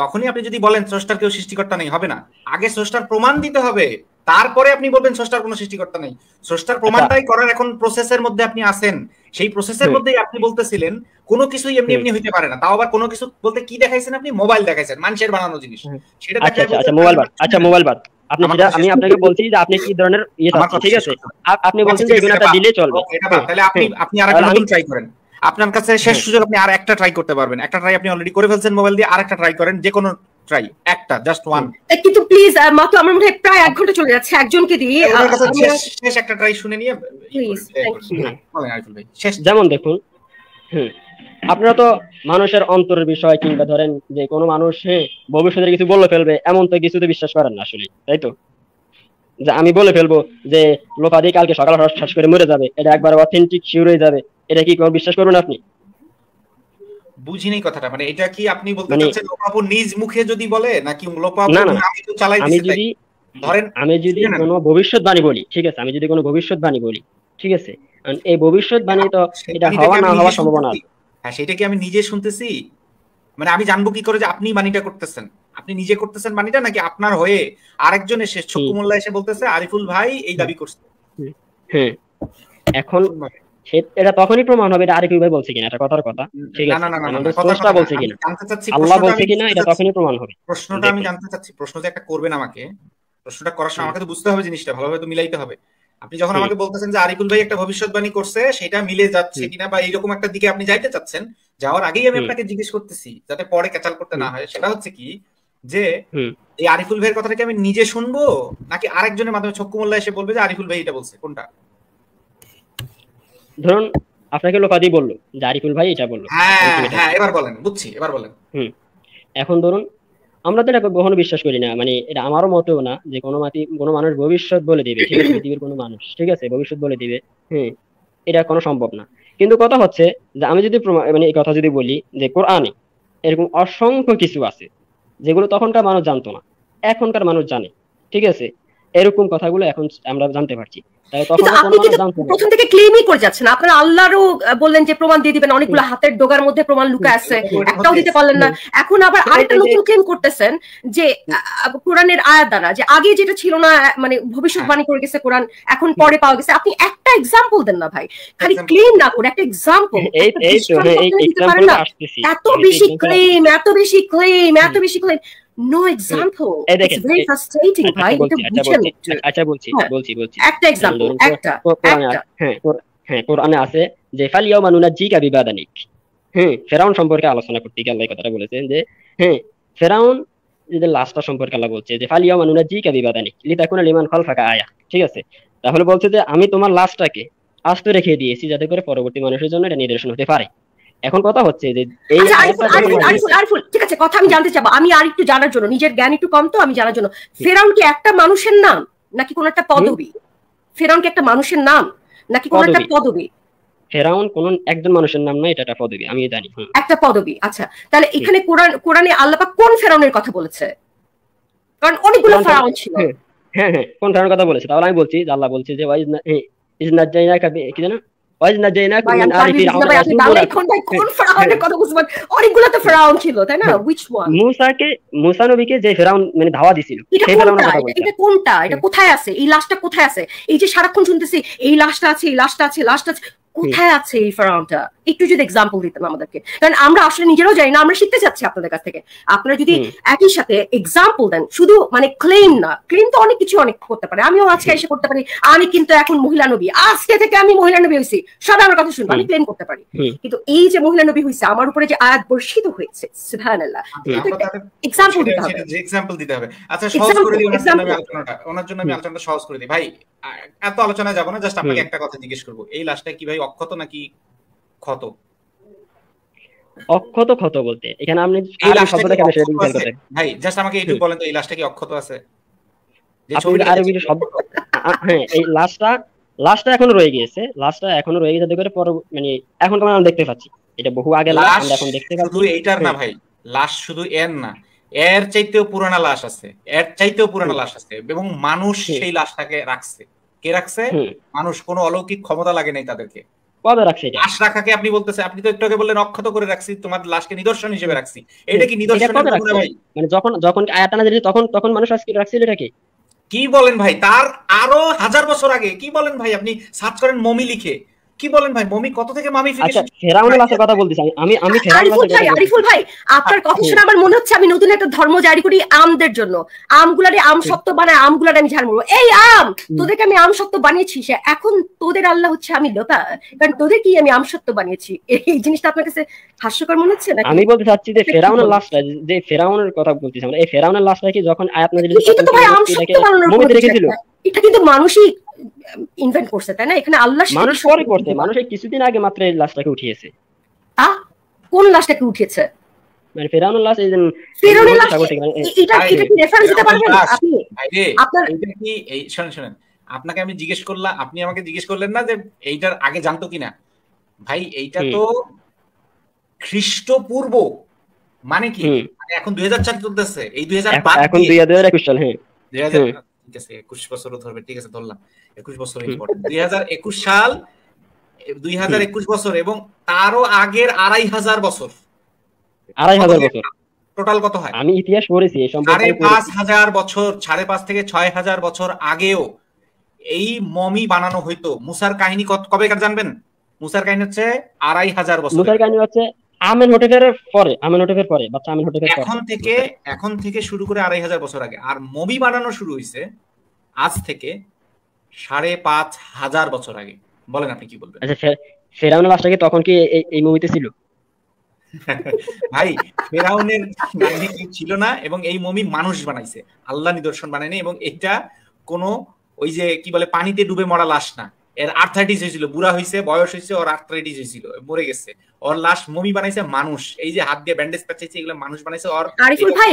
তখনই আপনি যদি বলেন স্রষ্টার কেউ সৃষ্টিকর্তা নেই হবে না আগে স্রষ্টার প্রমাণ দিতে হবে তারপরে আপনি বলবেন স্রষ্টার কোনো সৃষ্টিকর্তা নেই স্রষ্টার প্রমাণটাই আচ্ছা। করার এখন প্রসেসের মধ্যে আপনি আছেন সেই প্রসেসের মধ্যে আপনি বলতেছিলেন কোনো কিছু এমনি এমনি হইতে পারে না তাও আবার কোনো কিছু বলতে কি দেখাইছেন আপনি মোবাইল দেখাইছেন মানুষের বানানো জিনিস সেটা আচ্ছা, আচ্ছা, আচ্ছা মোবাইল বাদ আচ্ছা মোবাইল বাদ আপনি যেটা আমি আপনাকে বলছি যে আপনি কি ধরনের ইয়ে ঠিক আছে আপনি বলছেন যে বিনাটা দিলে চলবে তাহলে আপনি আপনি আরেকটা নতুন ট্রাই করেন আপনার কাছে শেষ হ্যাঁ। সুযোগ আপনি আর একটা ট্রাই করতে পারবেন একটা ট্রাই আপনি অলরেডি করে ফেলছেন মোবাইল দিয়ে আর একটা ট্রাই করেন যে কোনো ট্রাই একটা জাস্ট ওয়ান কিন্তু প্লিজ মা তো আমার মনে হয় প্রায় এক ঘন্টা চলে যাচ্ছে একজনকে দিয়ে শেষ একটা ট্রাই শুনে নিয়ে প্লিজ হ্যাঁ, শেষ যেমন দেখুন আপনারা তো মানুষের অন্তরের বিষয় কিংবা ধরেন যে কোনো মানুষ ভবিষ্যতে কিছু বলে ফেলবে এমন তো কিছুতে বিশ্বাস করেন না আসলে তাই তো যে আমি বলে ফেলবো যে লোপাদি কালকে সকালে শ্বাস করে মরে যাবে এটা একবার অথেন্টিক শিওর হয়ে যাবে এটা কি কেমন বিশ্বাস করবেন আপনি বুঝিনি কথাটা মানে এটা কি আপনি বলতে মানে চাচ্ছেন নিজ মুখে যদি বলে নাকি আমি তো চালাই আমি যদি ধরেন আমি যদি কোনো বলি ঠিক আছে আমি যদি কোনো বলি ঠিক আছে এই তো হ্যাঁ, এটা হওয়া না সম্ভাবনা হ্যাঁ সেটা কি আমি নিজে শুনতেছি মানে আমি জানবো কি করে যে আপনি বাণীটা করতেছেন আপনি নিজে করতেছেন বাণীটা নাকি আপনার হয়ে আরেকজন এসে ছক্কু মোল্লা এসে বলতেছে আরিফুল ভাই এই হ্যাঁ। দাবি করছে হ্যাঁ এখন এটা তখনই প্রমাণ হবে এটা আরিফ ভাই বলছে কিনা এটা কথার কথা ঠিক আছে না না না কথাটা বলছে কিনা আল্লাহ বলছে কিনা এটা তখনই প্রমাণ হবে প্রশ্নটা আমি জানতে চাচ্ছি প্রশ্ন যে একটা করবেন আমাকে প্রশ্নটা করার সময় আমাকে তো বুঝতে হবে জিনিসটা ভালোভাবে তো মিলাইতে হবে আপনি যখন আমাকে বলতেছেন যে আরিকুল ভাই একটা ভবিষ্যৎবাণী করছে সেটা মিলে যাচ্ছে কিনা বা এইরকম একটা দিকে আপনি যাইতে চাচ্ছেন যাওয়ার আগেই আমি আপনাকে জিজ্ঞেস করতেছি যাতে পরে ক্যাচাল করতে না হয় সেটা হচ্ছে কি যে এই আরিফুল ভাইয়ের কথাটাকে আমি নিজে শুনবো নাকি আরেকজনের মাধ্যমে ছক্কু মোল্লা এসে বলবে যে আরিফুল ভাই এটা বলছে কোনটা ধরুন আপনাকে লোপাদি বললো জারিফুল ভাই এটা বললো হ্যাঁ, হ্যাঁ, এবার বলেন বুঝছি এবার বলেন হুম এখন ধরুন আমরা তো এটা কখনো বিশ্বাস করি না মানে এটা আমারও মতেও না যে কোনো মাটি কোনো মানুষ ভবিষ্যৎ বলে দিবে ঠিক আছে পৃথিবীর কোনো মানুষ ঠিক আছে ভবিষ্যৎ বলে দিবে হুম এটা কোনো সম্ভব না কিন্তু কথা হচ্ছে যে আমি যদি মানে এই কথা যদি বলি যে কোরআনে এরকম অসংখ্য কিছু আছে যেগুলো তখনকার মানুষ জানতো না এখনকার মানুষ জানে ঠিক আছে এরকম কথাগুলো এখন আমরা জানতে পারছি প্রথম থেকে ক্লেমই করে যাচ্ছেন আপনারা আল্লাহরও বললেন যে প্রমাণ দিয়ে দিবেন অনেকগুলো হাতের ডোগার মধ্যে প্রমাণ লুকা আছে একটাও দিতে পারলেন না এখন আবার আরেকটা নতুন ক্লেম করতেছেন যে কোরআনের আয়াত দ্বারা যে আগে যেটা ছিল না মানে ভবিষ্যৎবাণী হ্যাঁ। করে গেছে কোরআন এখন পরে পাওয়া গেছে আপনি একটা এক্সাম্পল দেন না ভাই খালি ক্লেম না করে একটা এক্সাম্পল হ্যাঁ, এত বেশি ক্লেম এত বেশি ক্লেম এত বেশি claim no example it's very frustrating ভাই আচ্ছা বলছি হ্যাঁ, বলছি বলছি একটা একটা হ্যাঁ হ্যাঁ আছে যে ফালিয়াও মানুনা জি কা বিবাদানিক হ্যাঁ ফেরাউন সম্পর্কে আলোচনা করতে গিয়ে আল্লাহ কথাটা বলেছেন যে হ্যাঁ ফেরাউন যে লাস্টটা সম্পর্কে আল্লাহ বলছে যে ফালিয়াও মানুনা জি কা বিবাদানিক লিতাকুনা লিমান খালফাকা আয়া ঠিক আছে তাহলে বলছে যে আমি তোমার লাস্টটাকে আস্ত রেখে দিয়েছি যাতে করে পরবর্তী মানুষের জন্য এটা নিদর্শন হতে পারে এখন কথা হচ্ছে যে এই আচ্ছা, আরিফুল ঠিক আছে কথা আমি জানতে চাবো আমি আর একটু জানার জন্য নিজের জ্ঞান একটু কম তো আমি জানার জন্য ফেরাউন কি একটা মানুষের নাম নাকি কোন একটা পদবি ফেরাউন কি একটা মানুষের নাম নাকি কোন একটা পদবি ফেরাউন কোন একজন মানুষের নাম না এটা একটা পদবি আমি জানি একটা পদবি আচ্ছা তাহলে এখানে কোরআন কোরআনে আল্লাহ পাক কোন ফেরাউনের কথা বলেছে কারণ অনেকগুলো ফেরাউন ছিল হ্যাঁ, হ্যাঁ হ্যাঁ কোন ফেরাউনের কথা বলেছে তাহলে আমি বলছি আল্লাহ বলছে যে ওয়াইজ না ইজ নাজাইনা কি জানা ওয়াজনাজাইনাকুম মিন কোন হ্যাঁ, হ্যাঁ। কথা অনেকগুলো তো ফিরআউন ছিল তাই না হুইচ হ্যাঁ। ওয়ান মুসাকে মুসা নবীকে যে মানে ধাওয়া দিছিল সেই কথা বলছি এটা কোনটা এটা কোথায় আছে এই লাশটা কোথায় আছে এই যে সারাক্ষণ শুনতেছি এই লাশটা আছে এই লাশটা আছে লাশটা আছে কোথায় আছে এই ফারাউনটা একটু যদি এক্সাম্পল দিতেন আমাদেরকে কারণ আমরা আসলে নিজেরাও জানি না আমরা শিখতে চাচ্ছি আপনাদের কাছ থেকে আপনারা যদি একই সাথে এক্সাম্পল দেন শুধু মানে ক্লেম না ক্লেম তো অনেক কিছু অনেক করতে পারে আমিও আজকে এসে করতে পারি আমি কিন্তু এখন মহিলা নবী আজকে থেকে আমি মহিলা নবী হয়েছি সবাই আমার কথা শুনবো আমি ক্লেম করতে পারি কিন্তু এই যে মহিলা নবী হয়েছে আমার উপরে যে আয়াত বর্ষিত হয়েছে সুবহানাল্লাহ এক্সাম্পল দিতে হবে এক্সাম্পল দিতে হবে আচ্ছা সহজ করে দিই ওনার জন্য আমি আলোচনাটা সহজ করে দিই ভাই এত আলোচনা যাব না জাস্ট আপনাকে একটা কথা জিজ্ঞেস করবো এই লাস্টটা কি ভাই অক্ষত নাকি ক্ষত অক্ষত ক্ষত বলতে এখানে আপনি এই ভাই জাস্ট আমাকে একটু বলেন তো এই লাস্টটা কি অক্ষত আছে যে শব্দ হ্যাঁ এই লাস্টটা লাস্টটা এখনো রয়ে গিয়েছে লাস্টটা এখনো রয়ে মানে এখন দেখতে পাচ্ছি এটা বহু আগে লাস্ট এখন দেখতে পাচ্ছি শুধু না হ্যাঁ। ভাই লাস্ট শুধু এর না এর চাইতেও পুরানা লাশ আছে এর চাইতেও পুরানা লাশ আছে এবং মানুষ সেই লাশটাকে রাখছে কে রাখছে মানুষ কোনো অলৌকিক ক্ষমতা লাগে নাই তাদেরকে কবে রাখছে এটা লাশ রাখাকে আপনি বলতেছেন আপনি তো একটু আগে বললেন অক্ষত করে রাখছি তোমার লাশকে নিদর্শন হিসেবে রাখছি এটা কি নিদর্শন ভাই মানে যখন যখন আয়াত নাযিল তখন তখন মানুষ আজকে রাখছিল এটাকে কি বলেন ভাই তার আরো হাজার বছর আগে কি বলেন ভাই আপনি সার্চ করেন মমি লিখে কি বলেন ভাই মমি কত থেকে মামিফিকেশন আচ্ছা ফেরাউনের লাশের কথা বলতেছি আমি আমি ফেরাউনের লাশের কথা আরিফুল ভাই আপনার কথা আচ্ছা। শুনে আমার মনে হচ্ছে আমি নতুন একটা ধর্ম জারি করি আমদের জন্য আমগুলারে আম শক্ত বানায় আমগুলারে আমি ঝাড় ঝাড়মুড়ো এই আম তোদেরকে আমি আম শক্ত বানিয়েছি এখন তোদের আল্লাহ হচ্ছে আমি লতা কারণ তোদের কি আমি আম শক্ত বানিয়েছি এই জিনিসটা আপনার কাছে হাস্যকর মনে হচ্ছে নাকি আমি বলতে চাচ্ছি যে ফেরাউনের লাশটা যে ফেরাউনের কথা বলতেছি আমরা এই ফেরাউনের লাশটা কি যখন আয়াত নাজিল এটা তো ভাই আম শক্ত বানানোর কথা রেখেছিল এটা কিন্তু মানুষই ইনভেন্ট করছে তাই না এখানে আল্লাহ মানুষ পরে করতে মানুষ কিছুদিন আগে মাত্র এই লাশটাকে উঠিয়েছে আ কোন লাশটাকে উঠিয়েছে মানে ফেরাউনের লাশ এই যে ফেরাউনের লাশ মানে এটা এটা কি রেফারেন্স দিতে পারবেন আপনি আপনার এটা কি এই শুনুন শুনুন আপনাকে আমি জিজ্ঞেস করলাম আপনি আমাকে জিজ্ঞেস করলেন না যে এইটার আগে জানতো কিনা ভাই এইটা তো খ্রিস্টপূর্ব মানে কি মানে এখন দুই হাজার চার চলতেছে এই দুই হাজার এখন দুই হাজার একুশ সাল হ্যাঁ ঠিক আছে একুশ ধরবে ঠিক আছে ধরলাম একুশ বছর দুই হাজার একুশ সাল দুই হাজার একুশ বছর এবং তারও আগের আড়াই হাজার বছর আড়াই হাজার বছর টোটাল কত হয় আমি ইতিহাস পড়েছি এই সম্পর্কে সাড়ে পাঁচ হাজার বছর সাড়ে পাঁচ থেকে ছয় হাজার বছর আগেও এই মমি বানানো হইতো মুসার কাহিনী কবে জানবেন মুসার কাহিনী হচ্ছে আড়াই হাজার বছর মুসার কাহিনী হচ্ছে পরে পরে বাচ্চা পরে এখন থেকে এখন থেকে শুরু করে আড়াই হাজার বছর আগে আর মমি বানানো শুরু হয়েছে আজ থেকে সাড়ে পাঁচ হাজার বছর আগে বলেন আপনি কি বলবেন আচ্ছা ফেরাউনের তখন কি এই মুভিতে ছিল ভাই ফেরাউনের কি ছিল না এবং এই মমি মানুষ বানাইছে আল্লাহ নিদর্শন বানায়নি এবং এটা কোনো ওই যে কি বলে পানিতে ডুবে মরা লাশ না এর আর্থাইটিস হয়েছিল বুড়া হয়েছে বয়স হয়েছে ওর আর্থাইটিস হয়েছিল মরে গেছে ওর লাস্ট মমি বানাইছে মানুষ এই যে হাত দিয়ে ব্যান্ডেজ পাচ্ছেছে এগুলো মানুষ বানাইছে ওর আরিফুল ভাই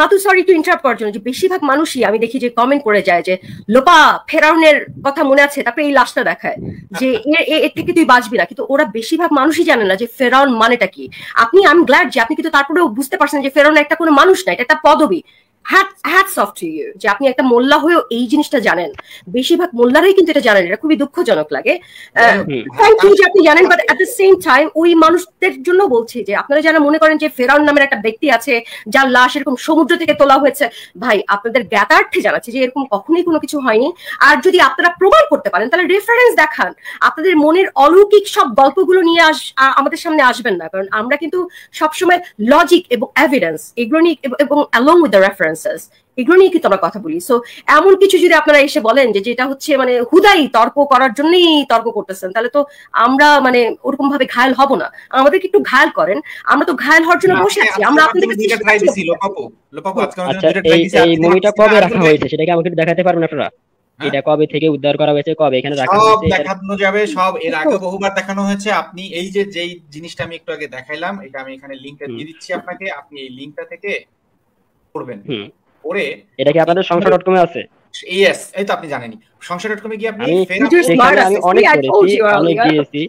মাতু সরি টু ইন্টারাপ্ট করার জন্য যে বেশিরভাগ মানুষই আমি দেখি যে কমেন্ট করে যায় যে লোপা ফেরাউনের কথা মনে আছে তারপরে এই লাশটা দেখায় যে এর থেকে তুই বাঁচবি না কিন্তু ওরা বেশিরভাগ মানুষই জানে না যে ফেরাউন মানেটা কি আপনি আমি গ্ল্যাড যে আপনি কিন্তু তারপরেও বুঝতে পারছেন যে ফেরাউন একটা কোনো মানুষ না এটা একটা পদবি হ্যাটস অফ টু ইউ যে আপনি একটা মোল্লা হয়েও এই জিনিসটা জানেন বেশিরভাগ মোল্লারাই কিন্তু এটা জানেন এটা খুবই দুঃখজনক লাগে থ্যাংক ইউ যে আপনি জানেন but at the same time ওই মানুষদের জন্য বলছি যে আপনারা যারা মনে করেন যে ফেরাউন নামের একটা ব্যক্তি আছে যার লাশ এরকম সমুদ্র থেকে তোলা হয়েছে ভাই আপনাদের জ্ঞাতার্থে জানাচ্ছি যে এরকম কখনোই কোনো কিছু হয়নি আর যদি আপনারা প্রমাণ করতে পারেন তাহলে রেফারেন্স দেখান আপনাদের মনের অলৌকিক সব গল্পগুলো নিয়ে আস আমাদের সামনে আসবেন না কারণ আমরা কিন্তু সবসময় লজিক এবং এভিডেন্স এগুলো নিয়ে এবং along with the reference differences এগুলো নিয়ে কিন্তু আমরা কথা বলি সো এমন কিছু যদি আপনারা এসে বলেন যে যেটা হচ্ছে মানে হুদাই তর্ক করার জন্যই তর্ক করতেছেন তাহলে তো আমরা মানে ওরকম ভাবে ঘায়ল হব না আমাদের একটু ঘায়ল করেন আমরা তো ঘায়ল হওয়ার জন্য বসে আছি আমরা আপনাদের দিছি আপনাদেরকে আচ্ছা, এই মুভিটা কবে রাখা হয়েছে সেটা কি আমাকে একটু দেখাতে পারবেন আপনারা হ্যাঁ। এটা কবে থেকে উদ্ধার করা হয়েছে কবে এখানে রাখা হয়েছে সব দেখানো যাবে সব এর আগে বহুবার দেখানো হয়েছে আপনি এই যে যেই জিনিসটা আমি একটু আগে দেখাইলাম এটা আমি এখানে লিংকটা দিয়ে দিচ্ছি আপনাকে আপনি এই লিংকটা থেকে করবেন এটা কি আপনাদের সংসার ডট কমে আছে ইয়েস এই তো আপনি সংসার ডট কমে গিয়ে আপনি আমি অনেক করেছি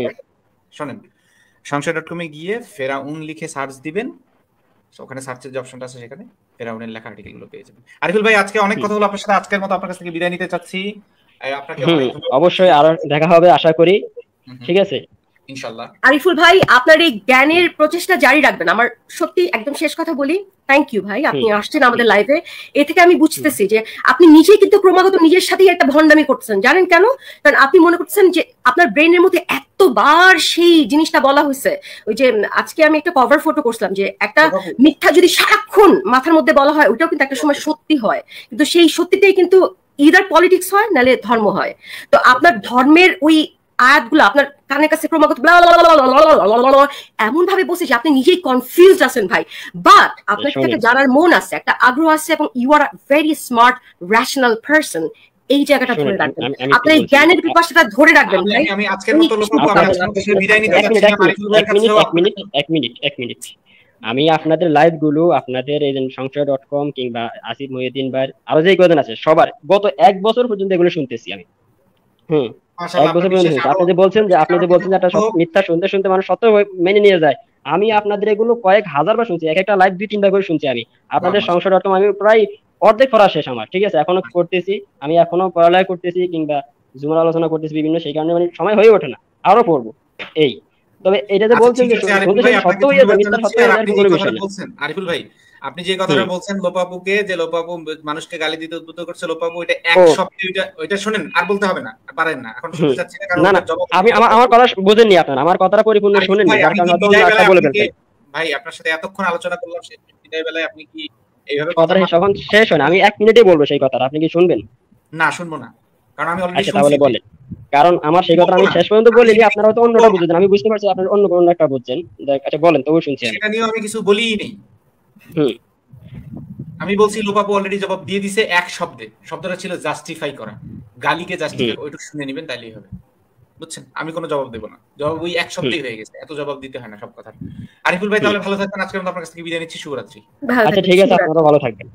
শুনেন সংসার ডট কমে গিয়ে ফেরাউন লিখে সার্চ দিবেন ওখানে সার্চের যে অপশনটা আছে সেখানে ফেরাউনের লেখা পেয়ে যাবেন আরিফুল ভাই আজকে অনেক কথা হলো আপনার সাথে আজকের মতো আপনার কাছ থেকে বিদায় নিতে চাচ্ছি অবশ্যই আর দেখা হবে আশা করি ঠিক আছে ইনশাল্লাহ আরিফুল ভাই আপনার এই জ্ঞানের প্রচেষ্টা জারি রাখবেন আমার সত্যি একদম শেষ কথা বলি থ্যাংক ইউ ভাই আপনি আসছেন আমাদের লাইভে এ থেকে আমি বুঝতেছি যে আপনি নিজে কিন্তু ক্রমাগত নিজের সাথে একটা ভণ্ডামি করতেছেন জানেন কেন কারণ আপনি মনে করছেন যে আপনার ব্রেনের মধ্যে এতবার সেই জিনিসটা বলা হয়েছে ওই যে আজকে আমি একটা কভার ফটো করছিলাম যে একটা মিথ্যা যদি সারাক্ষণ মাথার মধ্যে বলা হয় ওটাও কিন্তু একটা সময় আচ্ছা। সত্যি হয় কিন্তু সেই সত্যিতেই কিন্তু ইদার পলিটিক্স হয় নালে ধর্ম হয় তো আপনার ধর্মের ওই আয়াতগুলো আপনার কানের কাছে ক্রমাগত এমন ভাবে বসে যে আপনি নিজেই কনফিউজ আছেন ভাই বাট আপনার একটা জানার মন আছে একটা আগ্রহ আছে এবং you are very smart rational person এই জায়গাটা ধরে রাখবেন আপনার জ্ঞানের পিপাসাটা ধরে রাখবেন ভাই আমি আজকের মতো বিদায় নিতে এক মিনিট এক মিনিট এক মিনিট আমি আপনাদের লাইভ গুলো আপনাদের এই সংশয় ডট কম কিংবা আসিফ মহিউদ্দিন ভাই আরো যে কজন আছে সবার গত এক বছর পর্যন্ত এগুলো শুনতেছি আমি হুম এক বছর পর্যন্ত আপনি যে বলছেন যে আপনি যে বলছেন একটা মিথ্যা শুনতে শুনতে মানুষ সত্য মেনে নিয়ে যায় আমি আপনাদের এগুলো কয়েক হাজার বার শুনছি এক একটা লাইভ দুই তিনবার করে শুনছি আমি আপনাদের সংসার ডট আমি প্রায় অর্ধেক পড়া শেষ আমার ঠিক আছে এখনো করতেছি আমি এখনো পড়ালেখা করতেছি কিংবা জুমার আলোচনা করতেছি বিভিন্ন সেই কারণে মানে সময় হয়ে ওঠে না আরো পড়বো এই তবে এটা যে আচ্ছা, বলছেন যে সত্য হয়ে যায় মিথ্যা সত্য হয়ে যায় আরিফুল ভাই আপনি যে কথাটা বলছেন লোপাপুকে যে লোপাপু মানুষকে গালি দিতে উদ্বুদ্ধ করছে লোপাপু এটা এক সপ্তাহে ওইটা শুনেন আর বলতে হবে না পারেন না এখন শুনতে চাচ্ছি না আমি আমার আমার কথা বুঝেননি আপনারা আমার কথাটা পরিপূর্ণ শুনেননি যার কারণে হয়তো কথা বলে ফেলছেন ভাই আপনার সাথে এতক্ষণ আলোচনা করলাম বিদায় বেলায় আপনি কি এইভাবে কথাটা যখন শেষ হয় আমি এক মিনিটে বলবো সেই কথাটা আপনি কি শুনবেন না শুনবো না কারণ আমি অলরেডি আচ্ছা, তাহলে বলেন কারণ আমার সেই কথা আমি শেষ পর্যন্ত বলিনি আপনারা তো অন্যটা বুঝছেন আমি বুঝতে পারছি আপনারা অন্য কোন একটা বুঝছেন আচ্ছা বলেন তবু শুনছেন সেটা নিয়ে আমি কিছু বলিই নেই আমি বলছি লোপাপু অলরেডি জবাব দিয়ে দিছে এক শব্দে শব্দটা ছিল জাস্টিফাই করা গালিকে জাস্টিফাই ওইটুকু শুনে নেবেন তাইলেই হবে বুঝছেন আমি কোনো জবাব দেবো না জবাব ওই এক শব্দেই হয়ে গেছে এত জবাব দিতে হয় না সব কথা আরিফুল ভাই তাহলে ভালো থাকবেন আজকে আপনার কাছ থেকে বিদায় নিচ্ছি শুভরাত্রি আচ্ছা ঠিক আছে আপনারা ভালো থাকবেন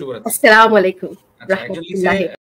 শুভরাত্রি আসসালামু আলাইকুম আচ্ছা,